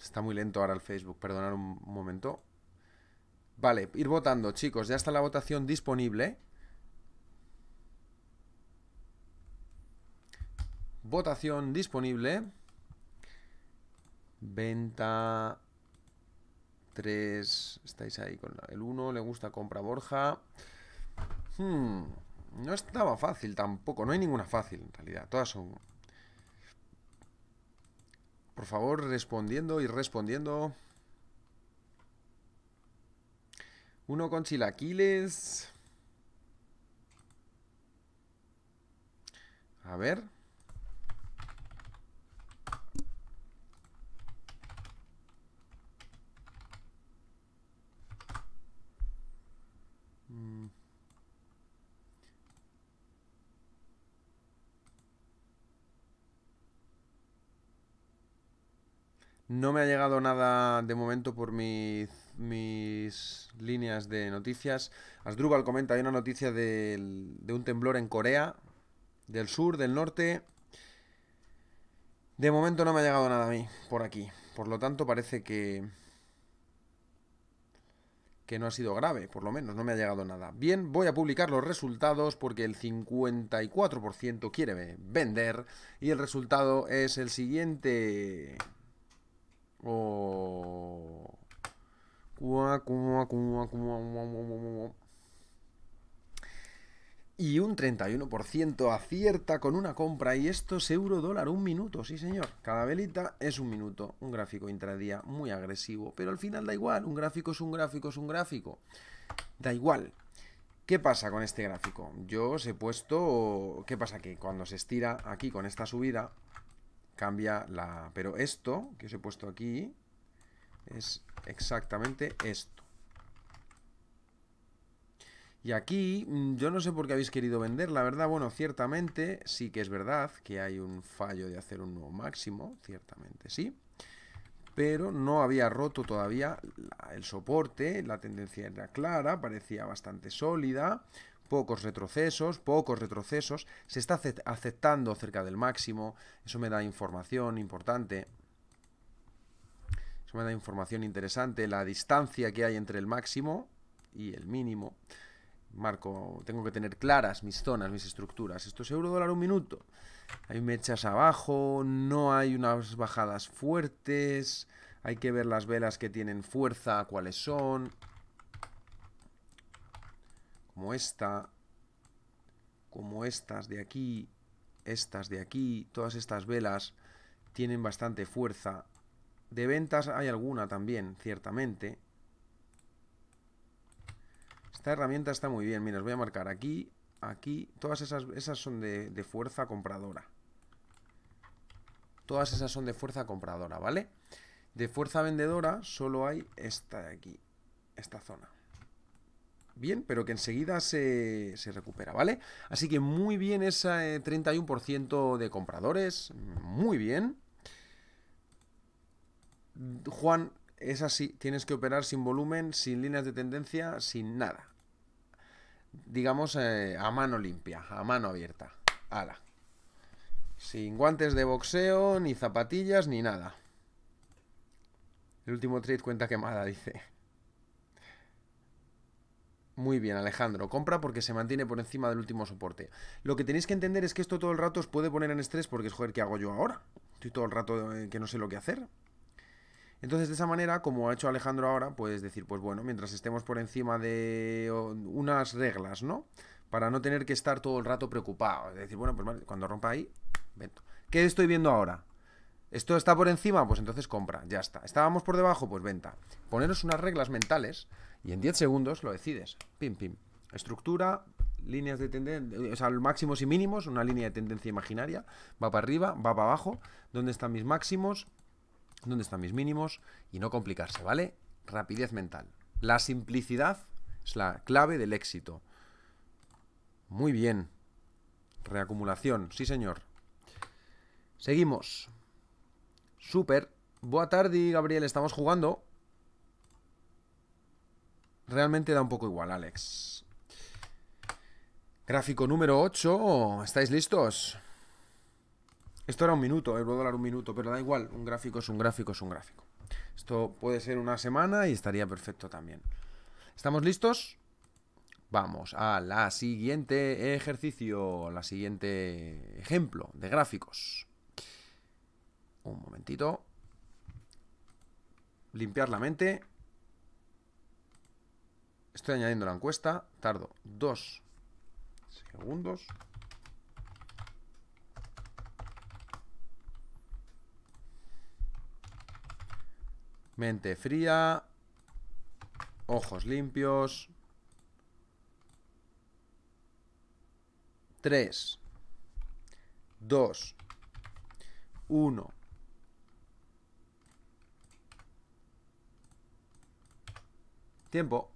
Está muy lento ahora el Facebook, perdonar un momento. Vale, ir votando, chicos, ya está la votación disponible. votación disponible. Venta 3. Estáis ahí con el uno. Le gusta compra Borja. Hmm. no estaba fácil tampoco. No hay ninguna fácil en realidad. Todas son. Por favor, respondiendo y respondiendo. Uno con chilaquiles. A ver. Mm. No me ha llegado nada de momento por mis, mis líneas de noticias. Asdrúbal comenta, hay una noticia de un temblor en Corea, del sur, del norte. De momento no me ha llegado nada a mí por aquí. Por lo tanto, parece que, que no ha sido grave, por lo menos, no me ha llegado nada. Bien, voy a publicar los resultados porque el 54% quiere vender y el resultado es el siguiente y un 31% acierta con una compra y esto es euro dólar un minuto, sí señor. Cada velita es un minuto, un gráfico intradía muy agresivo, pero al final da igual, un gráfico es un gráfico es un gráfico. Da igual. ¿Qué pasa con este gráfico? Yo os he puesto, ¿qué pasa? Que cuando se estira aquí con esta subida, cambia la... Pero esto que os he puesto aquí es exactamente esto. Y aquí mm, yo no sé por qué habéis querido vender, la verdad, bueno, ciertamente sí que es verdad que hay un fallo de hacer un nuevo máximo, ciertamente sí, pero no había roto todavía el soporte, la tendencia era clara, parecía bastante sólida, pocos retrocesos, pocos retrocesos, se está aceptando cerca del máximo, eso me da información importante, eso me da información interesante, la distancia que hay entre el máximo y el mínimo, marco, tengo que tener claras mis zonas, mis estructuras. Esto es euro dólar un minuto. Hay mechas abajo, no hay unas bajadas fuertes, hay que ver las velas que tienen fuerza, cuáles son. Como esta, como estas de aquí, estas de aquí, todas estas velas tienen bastante fuerza. De ventas hay alguna también, ciertamente. Esta herramienta está muy bien. Mira, os voy a marcar aquí, aquí. Todas esas, esas son de, fuerza compradora. Todas esas son de fuerza compradora, ¿vale? De fuerza vendedora solo hay esta de aquí, esta zona. Bien, pero que enseguida se, se recupera, ¿vale? Así que muy bien ese eh, 31% de compradores, muy bien. Juan, es así, tienes que operar sin volumen, sin líneas de tendencia, sin nada digamos, eh, a mano limpia, a mano abierta. Ala. Sin guantes de boxeo, ni zapatillas, ni nada. El último trade cuenta quemada, dice. Muy bien, Alejandro. Compra porque se mantiene por encima del último soporte. Lo que tenéis que entender es que esto todo el rato os puede poner en estrés porque es, joder, ¿qué hago yo ahora? Estoy todo el rato eh, que no sé lo que hacer. Entonces, de esa manera, como ha hecho Alejandro ahora, puedes decir, pues bueno, mientras estemos por encima de unas reglas, ¿no? Para no tener que estar todo el rato preocupado. Es decir, bueno, pues vale, cuando rompa ahí, vento. ¿Qué estoy viendo ahora? ¿Esto está por encima? Pues entonces compra, ya está. ¿Estábamos por debajo? Pues venta. Poneros unas reglas mentales y en 10 segundos lo decides. Pim, pim. Estructura, líneas de tendencia, eh, o sea, máximos y mínimos, una línea de tendencia imaginaria, va para arriba, va para abajo, dónde están mis máximos, dónde están mis mínimos y no complicarse, ¿vale? Rapidez mental. La simplicidad es la clave del éxito. Muy bien. Reacumulación, sí señor. Seguimos. Super. Boa tarde, Gabriel. Estamos jugando. Realmente da un poco igual, Alex. Gráfico número 8. ¿Estáis listos? Esto era un minuto, el era un minuto, pero da igual, un gráfico es un gráfico, es un gráfico. Esto puede ser una semana y estaría perfecto también. ¿Estamos listos? Vamos a la siguiente ejercicio, la siguiente ejemplo de gráficos. Un momentito. Limpiar la mente. Estoy añadiendo la encuesta. Tardo dos segundos. mente fría ojos limpios 3 2 1 tiempo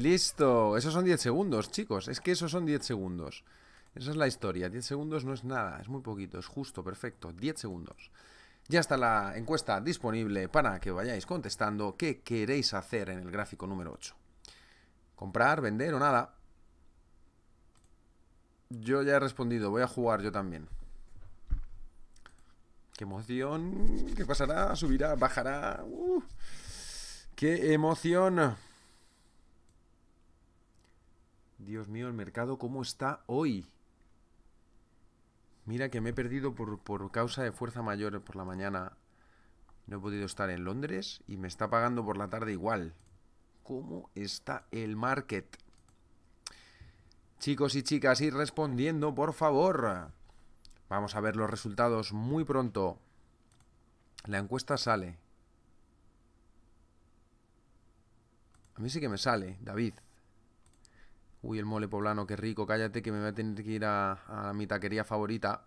Listo, esos son 10 segundos, chicos. Es que esos son 10 segundos. Esa es la historia. 10 segundos no es nada, es muy poquito, es justo, perfecto. 10 segundos. Ya está la encuesta disponible para que vayáis contestando qué queréis hacer en el gráfico número 8. ¿Comprar, vender o nada? Yo ya he respondido, voy a jugar yo también. ¡Qué emoción! ¿Qué pasará? ¿Subirá? ¿Bajará? ¡Qué emoción! Dios mío, el mercado, ¿cómo está hoy? Mira que me he perdido por, causa de fuerza mayor por la mañana. No he podido estar en Londres y me está pagando por la tarde igual. ¿Cómo está el market? Chicos y chicas, ir respondiendo, por favor. Vamos a ver los resultados muy pronto. La encuesta sale. A mí sí que me sale, David. Uy, el mole poblano, qué rico. Cállate que me voy a tener que ir a, a mi taquería favorita.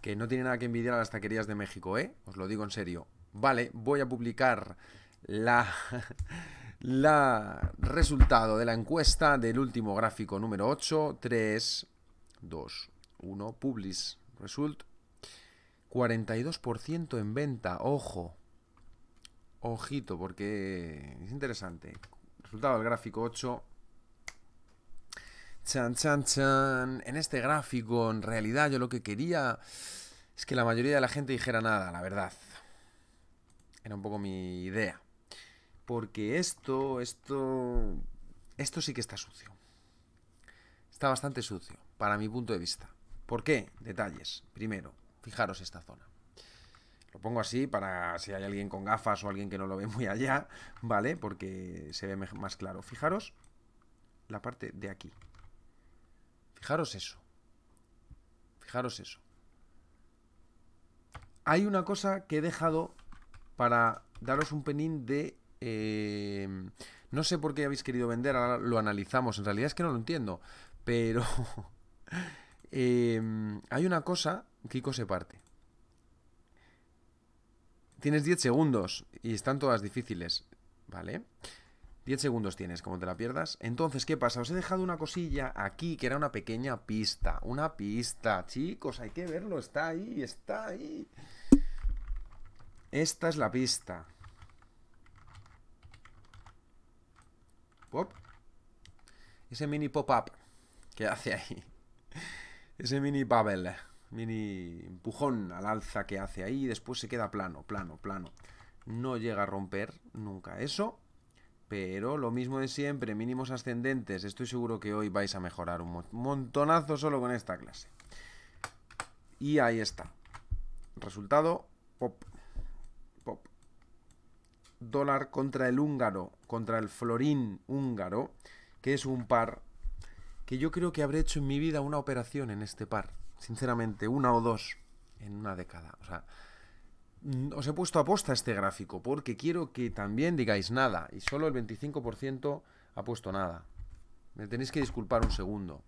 Que no tiene nada que envidiar a las taquerías de México, ¿eh? Os lo digo en serio. Vale, voy a publicar la... [LAUGHS] la resultado de la encuesta del último gráfico número 8, 3, 2, 1, Publish Result. 42% en venta, ojo. Ojito, porque es interesante resultado del gráfico 8. Chan, chan, chan. En este gráfico, en realidad, yo lo que quería es que la mayoría de la gente dijera nada, la verdad. Era un poco mi idea. Porque esto, esto, esto sí que está sucio. Está bastante sucio, para mi punto de vista. ¿Por qué? Detalles. Primero, fijaros esta zona. Lo pongo así para si hay alguien con gafas o alguien que no lo ve muy allá, ¿vale? Porque se ve más claro. Fijaros la parte de aquí. Fijaros eso. Fijaros eso. Hay una cosa que he dejado para daros un penín de... Eh, no sé por qué habéis querido vender, ahora lo analizamos. En realidad es que no lo entiendo. Pero... [LAUGHS] Eh, hay una cosa, Kiko se parte. Tienes 10 segundos y están todas difíciles, ¿vale? 10 segundos tienes, como te la pierdas. Entonces, ¿qué pasa? Os he dejado una cosilla aquí, que era una pequeña pista. Una pista, chicos, hay que verlo, está ahí, está ahí. Esta es la pista. Pop. Ese mini pop-up que hace ahí. Ese mini bubble mini empujón al alza que hace ahí, y después se queda plano, plano, plano. No llega a romper nunca eso, pero lo mismo de siempre, mínimos ascendentes, estoy seguro que hoy vais a mejorar un montonazo solo con esta clase. Y ahí está. Resultado, pop, pop. Dólar contra el húngaro, contra el florín húngaro, que es un par que yo creo que habré hecho en mi vida una operación en este par sinceramente, una o dos en una década. O sea, mm, os he puesto a posta este gráfico porque quiero que también digáis nada y solo el 25% ha puesto nada. Me tenéis que disculpar un segundo.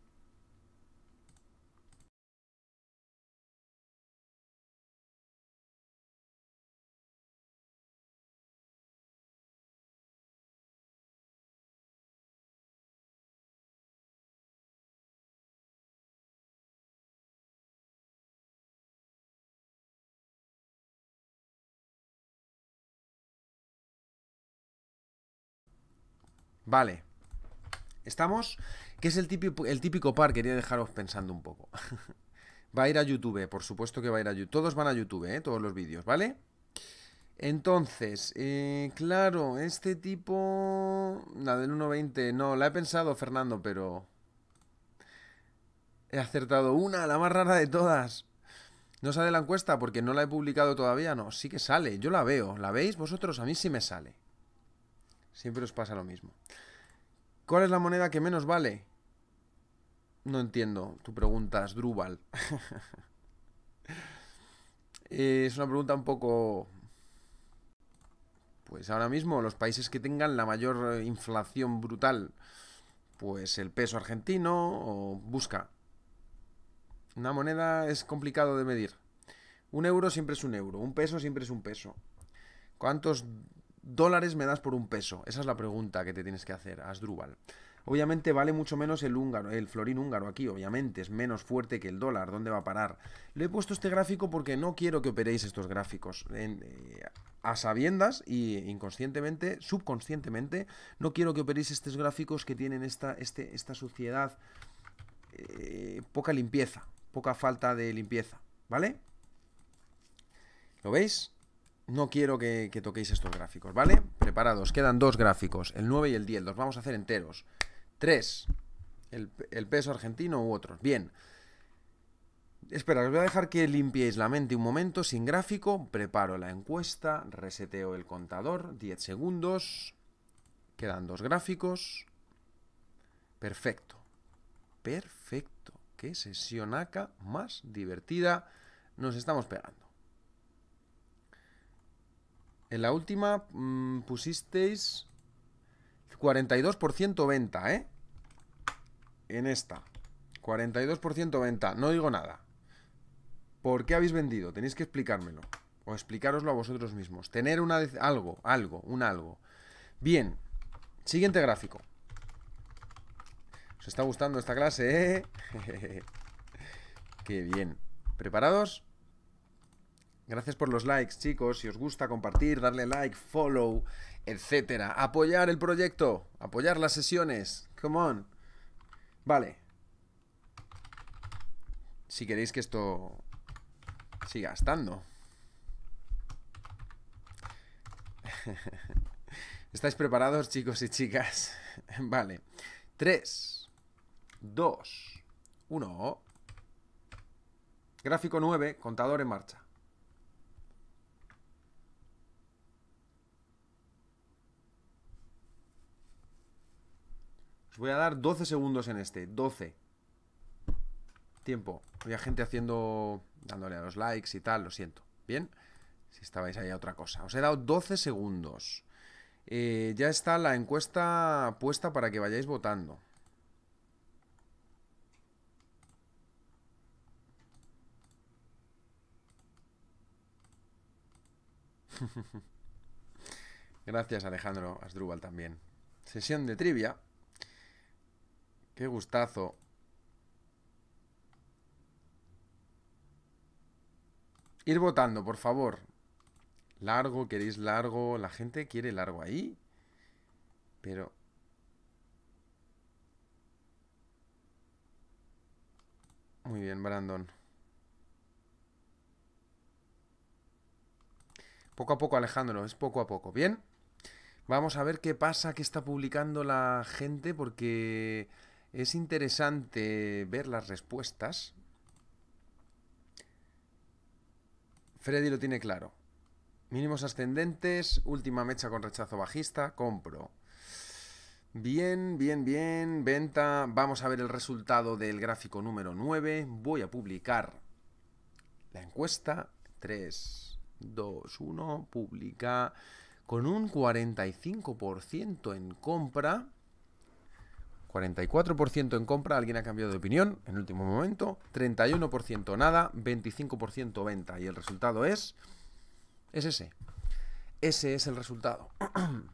Vale. ¿Estamos? ¿Qué es el típico, par, quería dejaros pensando un poco. [LAUGHS] va a ir a YouTube, por supuesto que va a ir a YouTube. Todos van a YouTube, ¿eh? Todos los vídeos, ¿vale? Entonces, eh, claro, este tipo... La del 1.20, no, la he pensado, Fernando, pero... He acertado una, la más rara de todas. No sale la encuesta porque no la he publicado todavía, no. Sí que sale, yo la veo. ¿La veis vosotros? A mí sí me sale. Siempre os pasa lo mismo. ¿Cuál es la moneda que menos vale? No entiendo tu pregunta, drúbal. [LAUGHS] Eh, es una pregunta un poco... Pues ahora mismo los países que tengan la mayor eh, inflación brutal, pues el peso argentino o busca. Una moneda es complicado de medir. Un euro siempre es un euro, un peso siempre es un peso. ¿Cuántos dólares me das por un peso? Esa es la pregunta que te tienes que hacer, Asdrúbal. Obviamente vale mucho menos el húngaro, el florín húngaro aquí, obviamente, es menos fuerte que el dólar, ¿dónde va a parar? Le he puesto este gráfico porque no quiero que operéis estos gráficos. Eh, a sabiendas y inconscientemente, subconscientemente, no quiero que operéis estos gráficos que tienen esta, este, esta suciedad, eh, poca limpieza, poca falta de limpieza, ¿vale? ¿Lo veis? no quiero que, toquéis estos gráficos, ¿vale? Preparados, quedan dos gráficos, el 9 y el 10, los vamos a hacer enteros. Tres, el, peso argentino u otros. Bien. Espera, os voy a dejar que limpiéis la mente un momento, sin gráfico, preparo la encuesta, reseteo el contador, 10 segundos, quedan dos gráficos. Perfecto, perfecto, qué sesión acá más divertida nos estamos pegando. En la última mm, pusisteis 42% venta, ¿eh? En esta. 42% venta. No digo nada. ¿Por qué habéis vendido? Tenéis que explicármelo. O explicároslo a vosotros mismos. Tener una algo, algo, un algo. Bien. Siguiente gráfico. ¿Os está gustando esta clase, eh? [LAUGHS] Qué bien. ¿Preparados? Gracias por los likes, chicos. Si os gusta compartir, darle like, follow, etcétera. Apoyar el proyecto, apoyar las sesiones. Come on. Vale. Si queréis que esto siga estando. [LAUGHS] ¿Estáis preparados, chicos y chicas? [LAUGHS] Vale. 3, 2, 1. Gráfico 9, contador en marcha. Os voy a dar 12 segundos en este. 12. Tiempo. Había gente haciendo... Dándole a los likes y tal, lo siento. Bien. Si estabais ahí a otra cosa. Os he dado 12 segundos. Eh, ya está la encuesta puesta para que vayáis votando. [LAUGHS] Gracias Alejandro Asdrúbal también. Sesión de trivia. Qué gustazo. Ir votando, por favor. Largo, queréis largo. La gente quiere largo ahí. Pero... Muy bien, Brandon. Poco a poco, Alejandro, es poco a poco, ¿bien? Vamos a ver qué pasa, qué está publicando la gente, porque es interesante ver las respuestas. Freddy lo tiene claro. Mínimos ascendentes, última mecha con rechazo bajista, compro. Bien, bien, bien, venta. Vamos a ver el resultado del gráfico número 9. Voy a publicar la encuesta. 3, 2, 1, publica con un 45% en compra. 44% en compra, alguien ha cambiado de opinión en último momento, 31% nada, 25% venta y el resultado es es ese. Ese es el resultado. [CLEARS THROAT]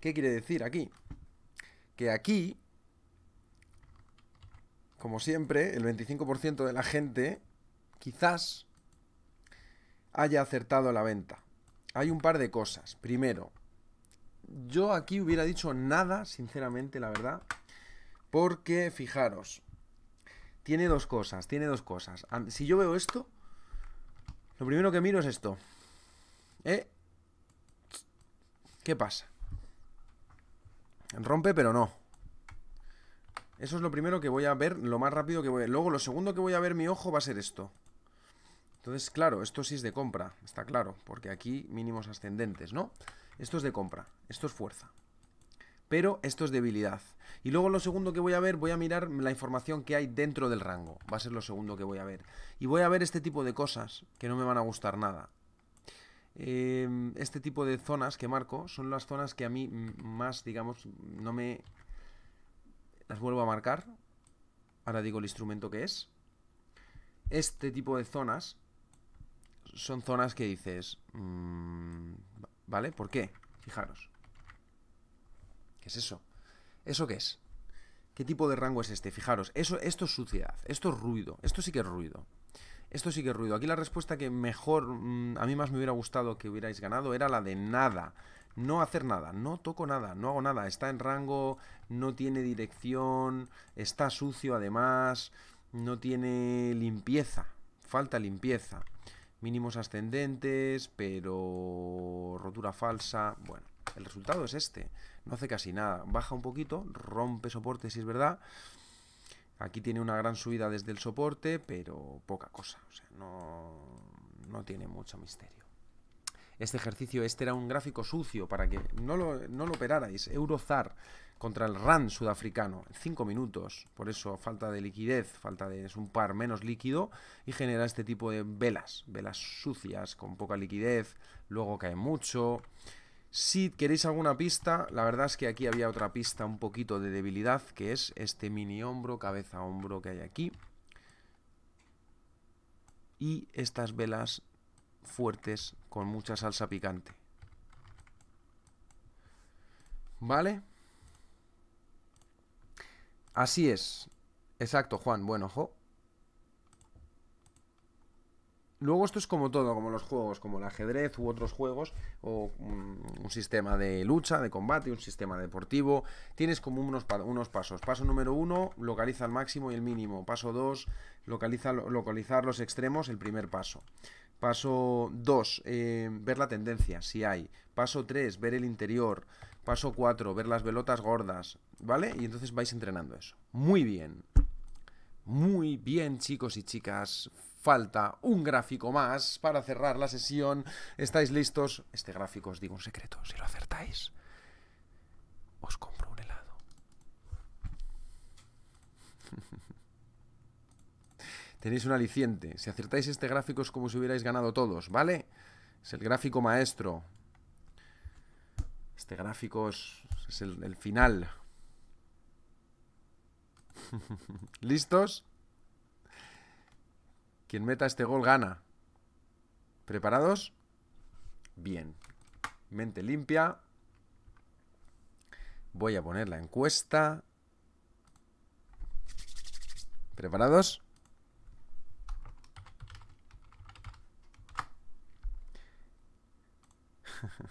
¿Qué quiere decir aquí? Que aquí como siempre, el 25% de la gente quizás haya acertado la venta hay un par de cosas. Primero, yo aquí hubiera dicho nada, sinceramente, la verdad. Porque, fijaros, tiene dos cosas, tiene dos cosas. Si yo veo esto, lo primero que miro es esto. ¿Eh? ¿Qué pasa? Rompe, pero no. Eso es lo primero que voy a ver, lo más rápido que voy a ver. Luego, lo segundo que voy a ver mi ojo va a ser esto. Entonces, claro, esto sí es de compra, está claro, porque aquí mínimos ascendentes, ¿no? Esto es de compra, esto es fuerza. Pero esto es debilidad. Y luego lo segundo que voy a ver, voy a mirar la información que hay dentro del rango. Va a ser lo segundo que voy a ver. Y voy a ver este tipo de cosas que no me van a gustar nada. Em, este tipo de zonas que marco son las zonas que a mí más, digamos, no me... Las vuelvo a marcar. Ahora digo el instrumento que es. Este tipo de zonas son zonas que dices, mm, ¿vale? ¿Por qué? Fijaros. ¿Qué es eso? ¿Eso qué es? ¿Qué tipo de rango es este? Fijaros, eso, esto es suciedad, esto es ruido, esto sí que es ruido. Esto sí que es ruido. Aquí la respuesta que mejor, mm, a mí más me hubiera gustado que hubierais ganado era la de nada. No hacer nada, no toco nada, no hago nada. Está en rango, no tiene dirección, está sucio además, no tiene limpieza, falta limpieza mínimos ascendentes, pero rotura falsa. Bueno, el resultado es este. No hace casi nada. Baja un poquito, rompe soporte si es verdad. Aquí tiene una gran subida desde el soporte, pero poca cosa. O sea, no, no tiene mucho misterio. Este ejercicio, este era un gráfico sucio para que no lo, no lo operarais. Eurozar contra el RAN sudafricano. Cinco minutos, por eso falta de liquidez, falta de es un par menos líquido y genera este tipo de velas, velas sucias con poca liquidez, luego cae mucho. Si queréis alguna pista, la verdad es que aquí había otra pista un poquito de debilidad, que es este mini hombro, cabeza hombro que hay aquí. Y estas velas fuertes con mucha salsa picante. ¿Vale? Así es. Exacto, Juan. Bueno, ojo. Luego esto es como todo, como los juegos, como el ajedrez u otros juegos, o mm, un, sistema de lucha, de combate, un sistema deportivo. Tienes como unos, pasos. Paso número uno, localiza el máximo y el mínimo. Paso dos, localizar los extremos, el primer paso. Paso dos, eh, ver la tendencia, si hay. Paso tres, ver el interior. Paso 4, ver las velotas gordas, ¿vale? Y entonces vais entrenando eso. Muy bien. Muy bien, chicos y chicas. Falta un gráfico más para cerrar la sesión. ¿Estáis listos? Este gráfico os digo un secreto. Si lo acertáis, os compro un helado. [LAUGHS] Tenéis un aliciente. Si acertáis este gráfico es como si hubierais ganado todos, ¿vale? Es el gráfico maestro. Este gráfico es, el, el final. [LAUGHS] ¿Listos? Quien meta este gol gana. ¿Preparados? Bien. Mente limpia. Voy a poner la encuesta. ¿Preparados? [LAUGHS]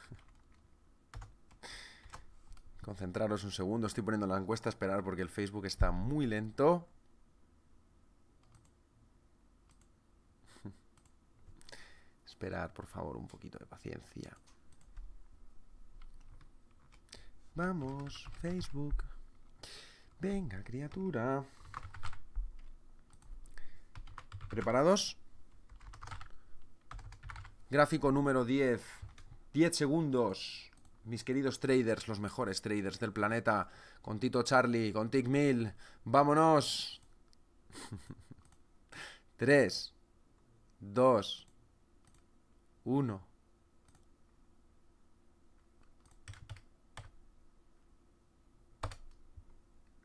Concentraros un segundo, estoy poniendo la encuesta, esperar porque el Facebook está muy lento. [LAUGHS] esperar, por favor, un poquito de paciencia. Vamos, Facebook. Venga, criatura. ¿Preparados? Gráfico número 10. 10 segundos mis queridos traders, los mejores traders del planeta, con Tito Charlie, con Tick Mill. ¡Vámonos! 3, 2, 1.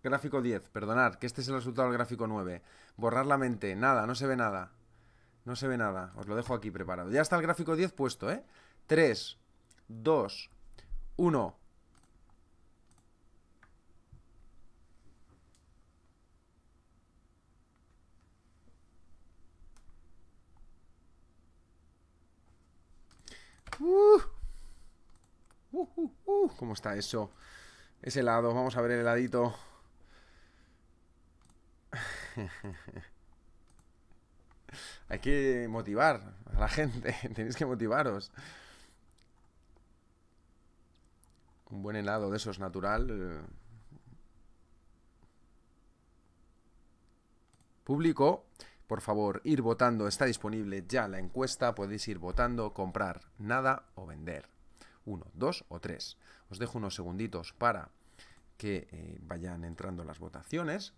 Gráfico 10, perdonad, que este es el resultado del gráfico 9. Borrar la mente, nada, no se ve nada. No se ve nada, os lo dejo aquí preparado. Ya está el gráfico 10 puesto, ¿eh? 3, 2, uno. ¡Uuh! ¡Uuh ¿Cómo está eso? Ese helado, vamos a ver el heladito. [LAUGHS] Hay que motivar a la gente, [LAUGHS] tenéis que motivaros. Un buen helado de esos natural. Eh. Público, por favor, ir votando. Está disponible ya la encuesta. Podéis ir votando, comprar nada o vender. Uno, dos o tres. Os dejo unos segunditos para que eh, vayan entrando las votaciones.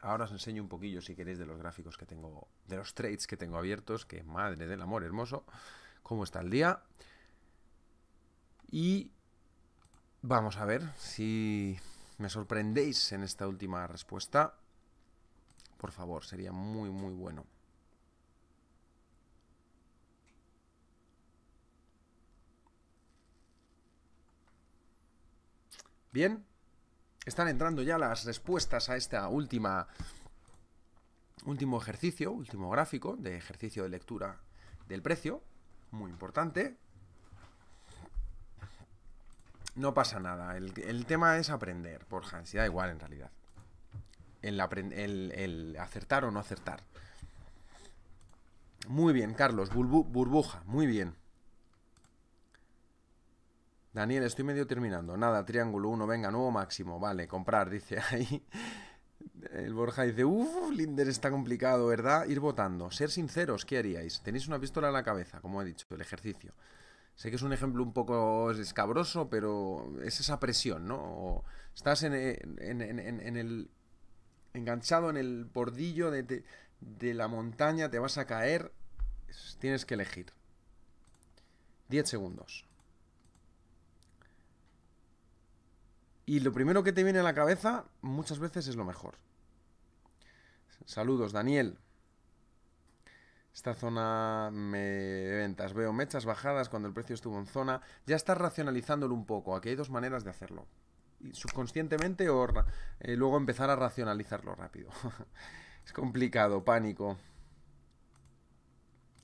Ahora os enseño un poquillo, si queréis, de los gráficos que tengo, de los trades que tengo abiertos, que madre del amor hermoso, cómo está el día. Y Vamos a ver si me sorprendéis en esta última respuesta. Por favor, sería muy, muy bueno. Bien, están entrando ya las respuestas a esta última último ejercicio, último gráfico de ejercicio de lectura del precio, muy importante. No pasa nada. El, el tema es aprender, Borja. Si da igual, en realidad. El, el, acertar o no acertar. Muy bien, Carlos. burbuja. Muy bien. Daniel, estoy medio terminando. Nada, triángulo 1, venga, nuevo máximo. Vale, comprar, dice [LAUGHS] ahí. El Borja dice, uff, Linder está complicado, ¿verdad? Ir votando. Ser sinceros, ¿qué haríais? Tenéis una pistola en la cabeza, como he dicho, el ejercicio. Sé que es un ejemplo un poco escabroso, pero es esa presión, ¿no? O estás en, el. enganchado en el bordillo de, de, la montaña, te vas a caer. Tienes que elegir. 10 segundos. Y lo primero que te viene a la cabeza muchas veces es lo mejor. Saludos, Daniel. Esta zona me... de ventas. Veo mechas bajadas cuando el precio estuvo en zona. Ya estás racionalizándolo un poco. Aquí hay dos maneras de hacerlo. Subconscientemente o eh, luego empezar a racionalizarlo rápido. [LAUGHS] es complicado, pánico.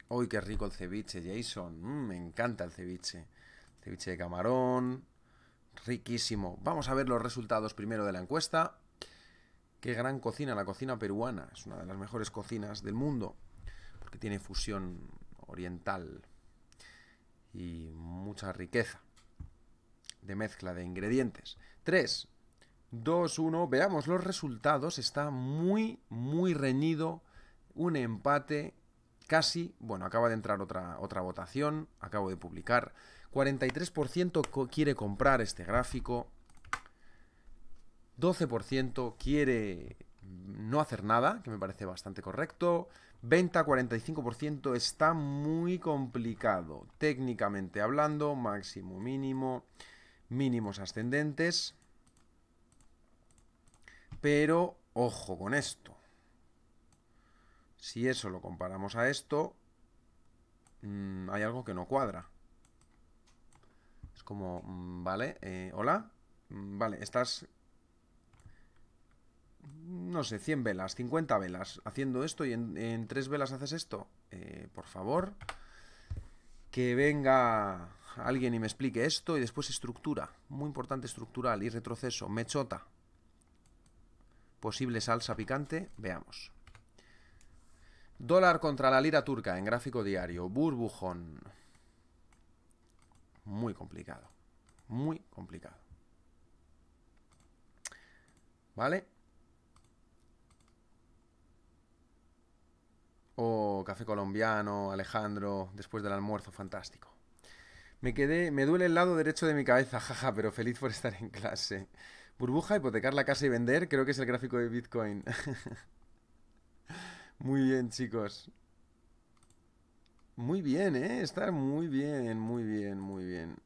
Uy, qué rico el ceviche, Jason. Mm, me encanta el ceviche. Ceviche de camarón. Riquísimo. Vamos a ver los resultados primero de la encuesta. Qué gran cocina, la cocina peruana. Es una de las mejores cocinas del mundo que tiene fusión oriental y mucha riqueza de mezcla de ingredientes. 3, 2, 1, veamos los resultados, está muy, muy reñido, un empate casi, bueno, acaba de entrar otra, otra votación, acabo de publicar, 43% quiere comprar este gráfico, 12% quiere no hacer nada, que me parece bastante correcto, Venta 45% está muy complicado. Técnicamente hablando, máximo, mínimo, mínimos ascendentes. Pero ojo con esto. Si eso lo comparamos a esto, mm, hay algo que no cuadra. Es como, mm, vale, eh, hola, mm, vale, estás no sé, 100 velas, 50 velas, haciendo esto y en, tres 3 velas haces esto, eh, por favor, que venga alguien y me explique esto y después estructura, muy importante estructural y retroceso, mechota, posible salsa picante, veamos. Dólar contra la lira turca en gráfico diario, burbujón. Muy complicado, muy complicado. ¿Vale? o café colombiano, Alejandro, después del almuerzo, fantástico. Me quedé, me duele el lado derecho de mi cabeza, [LAUGHS] jaja, pero feliz por estar en clase. Burbuja, hipotecar la casa y vender, creo que es el gráfico de Bitcoin. [LAUGHS] muy bien, chicos. Muy bien, ¿eh? Está muy bien, muy bien, muy bien.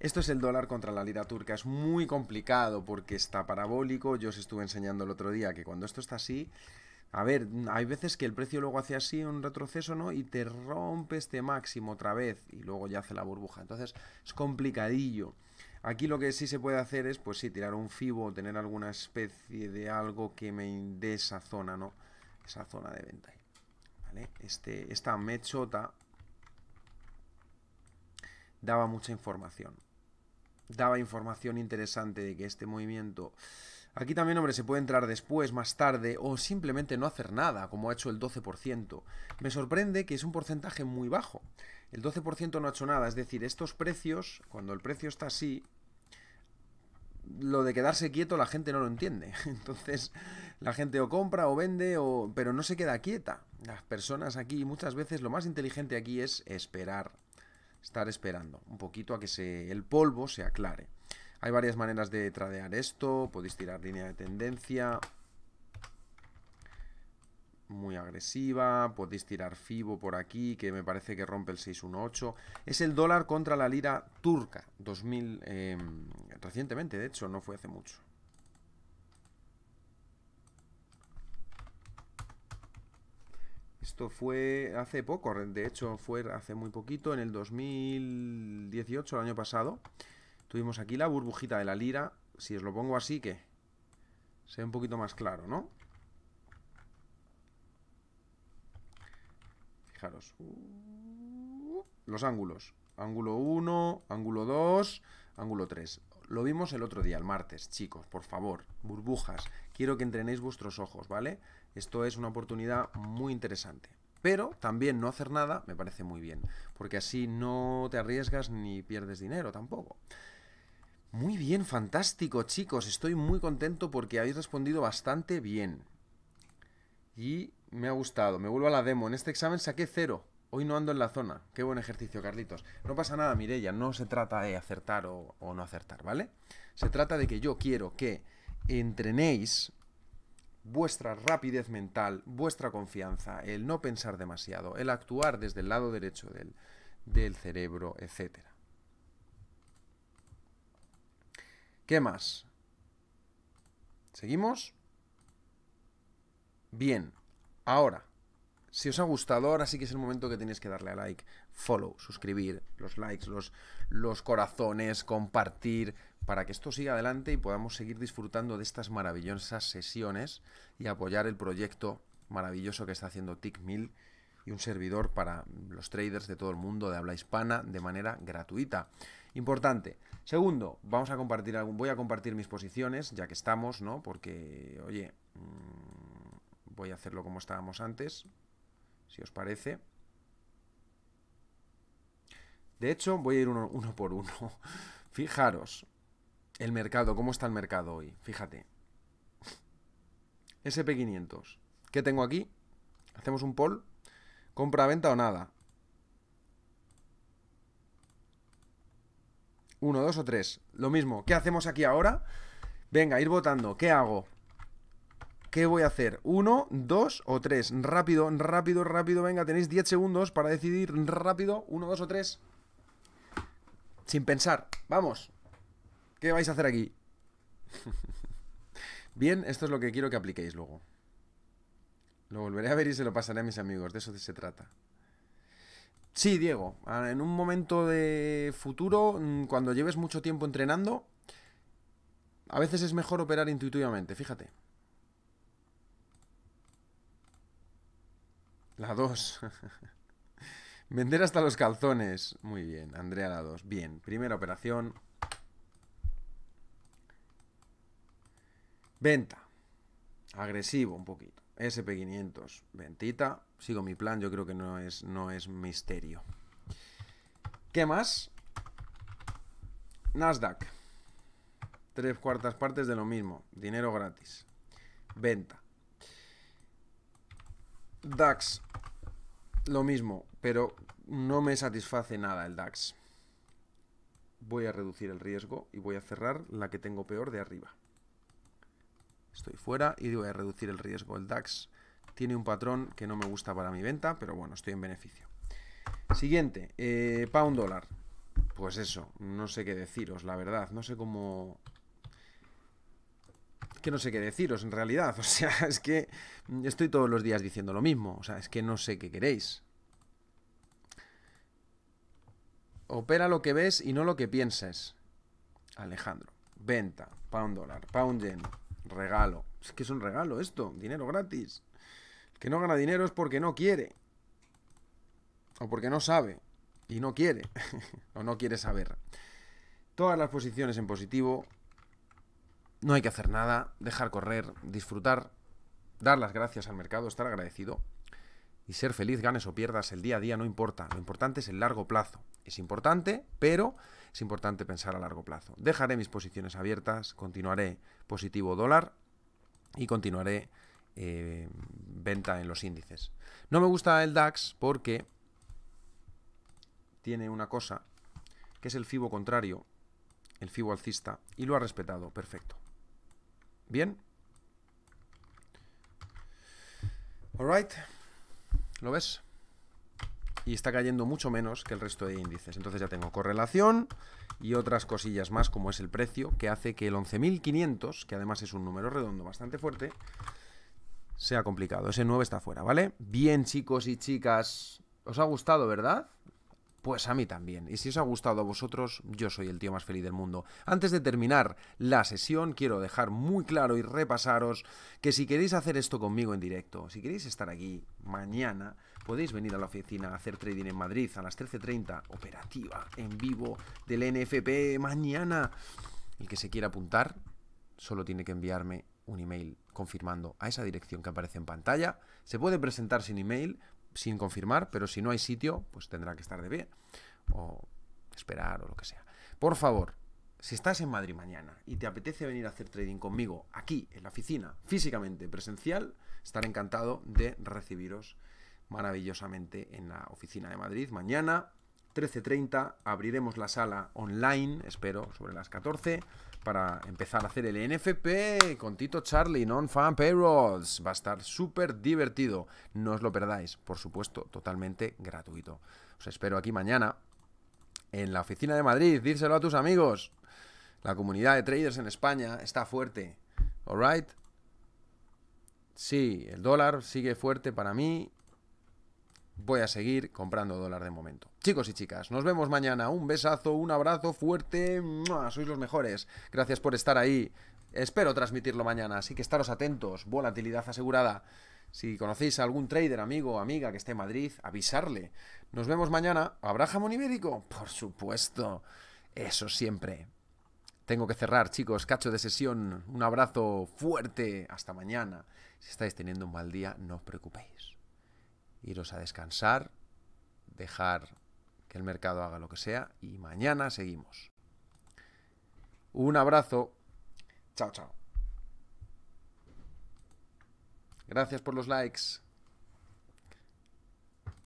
Esto es el dólar contra la lira turca. Es muy complicado porque está parabólico. Yo os estuve enseñando el otro día que cuando esto está así, a ver, hay veces que el precio luego hace así un retroceso, ¿no? Y te rompe este máximo otra vez y luego ya hace la burbuja. Entonces es complicadillo. Aquí lo que sí se puede hacer es, pues sí, tirar un fibo, tener alguna especie de algo que me dé esa zona, ¿no? Esa zona de venta ¿Vale? Este, esta mechota daba mucha información. Daba información interesante de que este movimiento Aquí también, hombre, se puede entrar después, más tarde, o simplemente no hacer nada, como ha hecho el 12%. Me sorprende que es un porcentaje muy bajo. El 12% no ha hecho nada, es decir, estos precios, cuando el precio está así, lo de quedarse quieto la gente no lo entiende. [LAUGHS] Entonces, la gente o compra o vende, o... pero no se queda quieta. Las personas aquí, muchas veces, lo más inteligente aquí es esperar, estar esperando un poquito a que se... el polvo se aclare. Hay varias maneras de tradear esto. Podéis tirar línea de tendencia. Muy agresiva. Podéis tirar Fibo por aquí, que me parece que rompe el 618. Es el dólar contra la lira turca. 2000, em, recientemente, de hecho, no fue hace mucho. Esto fue hace poco, de hecho fue hace muy poquito, en el 2018, el año pasado. Tuvimos aquí la burbujita de la lira. Si os lo pongo así, que se ve un poquito más claro, ¿no? Fijaros. Uh, los ángulos. Ángulo 1, ángulo 2, ángulo 3. Lo vimos el otro día, el martes, chicos, por favor, burbujas. Quiero que entrenéis vuestros ojos, ¿vale? Esto es una oportunidad muy interesante. Pero también no hacer nada me parece muy bien, porque así no te arriesgas ni pierdes dinero tampoco. Muy bien, fantástico chicos, estoy muy contento porque habéis respondido bastante bien. Y me ha gustado, me vuelvo a la demo. En este examen saqué cero, hoy no ando en la zona. Qué buen ejercicio, Carlitos. No pasa nada, Mirella, no se trata de acertar o, no acertar, ¿vale? Se trata de que yo quiero que entrenéis vuestra rapidez mental, vuestra confianza, el no pensar demasiado, el actuar desde el lado derecho del, del cerebro, etcétera. ¿Qué más? ¿Seguimos? Bien, ahora, si os ha gustado, ahora sí que es el momento que tenéis que darle a like, follow, suscribir, los likes, los, los corazones, compartir, para que esto siga adelante y podamos seguir disfrutando de estas maravillosas sesiones y apoyar el proyecto maravilloso que está haciendo Tickmill y un servidor para los traders de todo el mundo de habla hispana de manera gratuita. Importante. Segundo, vamos a compartir algún, voy a compartir mis posiciones, ya que estamos, ¿no? Porque, oye, mm, voy a hacerlo como estábamos antes, si os parece. De hecho, voy a ir uno, uno por uno. [LAUGHS] Fijaros, el mercado, ¿cómo está el mercado hoy? Fíjate. SP500. ¿Qué tengo aquí? Hacemos un poll. ¿Compra, venta o nada? Uno, dos o tres. Lo mismo. ¿Qué hacemos aquí ahora? Venga, ir votando. ¿Qué hago? ¿Qué voy a hacer? ¿Uno, dos o tres? Rápido, rápido, rápido. Venga, tenéis 10 segundos para decidir rápido. ¿Uno, dos o tres? Sin pensar. Vamos. ¿Qué vais a hacer aquí? [LAUGHS] Bien, esto es lo que quiero que apliquéis luego. Lo volveré a ver y se lo pasaré a mis amigos. De eso se trata. Sí, Diego, ah, en un momento de futuro, mm, cuando lleves mucho tiempo entrenando, a veces es mejor operar intuitivamente, fíjate. La 2. [LAUGHS] Vender hasta los calzones. Muy bien, Andrea la 2. Bien, primera operación. Venta. Agresivo un poquito. SP500, ventita. Sigo mi plan, yo creo que no es, no es misterio. ¿Qué más? Nasdaq. Tres cuartas partes de lo mismo. Dinero gratis. Venta. DAX. Lo mismo, pero no me satisface nada el DAX. Voy a reducir el riesgo y voy a cerrar la que tengo peor de arriba. Estoy fuera y voy a reducir el riesgo. del DAX tiene un patrón que no me gusta para mi venta, pero bueno, estoy en beneficio. Siguiente, eh, pound dólar. Pues eso, no sé qué deciros, la verdad. No sé cómo... Que no sé qué deciros en realidad. [LAUGHS] O sea, es que estoy todos los días diciendo lo mismo. O sea, es que no sé qué queréis. Opera lo que ves y no lo que piensas, Alejandro. Venta. Pound dólar. Pound yen regalo. Es que es un regalo esto, dinero gratis. El que no gana dinero es porque no quiere. O porque no sabe. Y no quiere. [LAUGHS] o no quiere saber. Todas las posiciones en positivo. No hay que hacer nada. Dejar correr. Disfrutar. Dar las gracias al mercado. Estar agradecido. Y ser feliz, ganes o pierdas el día a día, no importa. Lo importante es el largo plazo. Es importante, pero es importante pensar a largo plazo. Dejaré mis posiciones abiertas, continuaré positivo dólar y continuaré eh, venta en los índices. No me gusta el DAX porque tiene una cosa que es el FIBO contrario, el FIBO alcista, y lo ha respetado, perfecto. Bien. right. ¿Lo ves? y está cayendo mucho menos que el resto de índices. Entonces ya tengo correlación y otras cosillas más como es el precio, que hace que el 11.500, que además es un número redondo bastante fuerte, sea complicado. Ese 9 está fuera, ¿vale? Bien chicos y chicas, ¿os ha gustado, verdad? Pues a mí también. Y si os ha gustado a vosotros, yo soy el tío más feliz del mundo. Antes de terminar la sesión, quiero dejar muy claro y repasaros que si queréis hacer esto conmigo en directo, si queréis estar aquí mañana, podéis venir a la oficina a hacer trading en Madrid a las 13.30, operativa en vivo del NFP mañana. El que se quiera apuntar solo tiene que enviarme un email confirmando a esa dirección que aparece en pantalla. Se puede presentar sin email, sin confirmar, pero si no hay sitio, pues tendrá que estar de pie o esperar o lo que sea. Por favor, si estás en Madrid mañana y te apetece venir a hacer trading conmigo aquí, en la oficina, físicamente, presencial, estaré encantado de recibiros maravillosamente en la oficina de Madrid. Mañana, 13.30, abriremos la sala online, espero, sobre las 14, para empezar a hacer el NFP con Tito Charlie, Non-Fan Payrolls. Va a estar súper divertido. No os lo perdáis, por supuesto, totalmente gratuito. Os espero aquí mañana en la oficina de Madrid. díselo a tus amigos. La comunidad de traders en España está fuerte. ¿Alright? Sí, el dólar sigue fuerte para mí voy a seguir comprando dólar de momento. Chicos y chicas, nos vemos mañana. Un besazo, un abrazo fuerte. Sois los mejores. Gracias por estar ahí. Espero transmitirlo mañana, así que estaros atentos. Volatilidad asegurada. Si conocéis a algún trader, amigo o amiga que esté en Madrid, avisarle. Nos vemos mañana. ¿Habrá jamón ibérico? Por supuesto. Eso siempre. Tengo que cerrar, chicos. Cacho de sesión. Un abrazo fuerte. Hasta mañana. Si estáis teniendo un mal día, no os preocupéis iros a descansar, dejar que el mercado haga lo que sea y mañana seguimos. Un abrazo. Chao, chao. Gracias por los likes.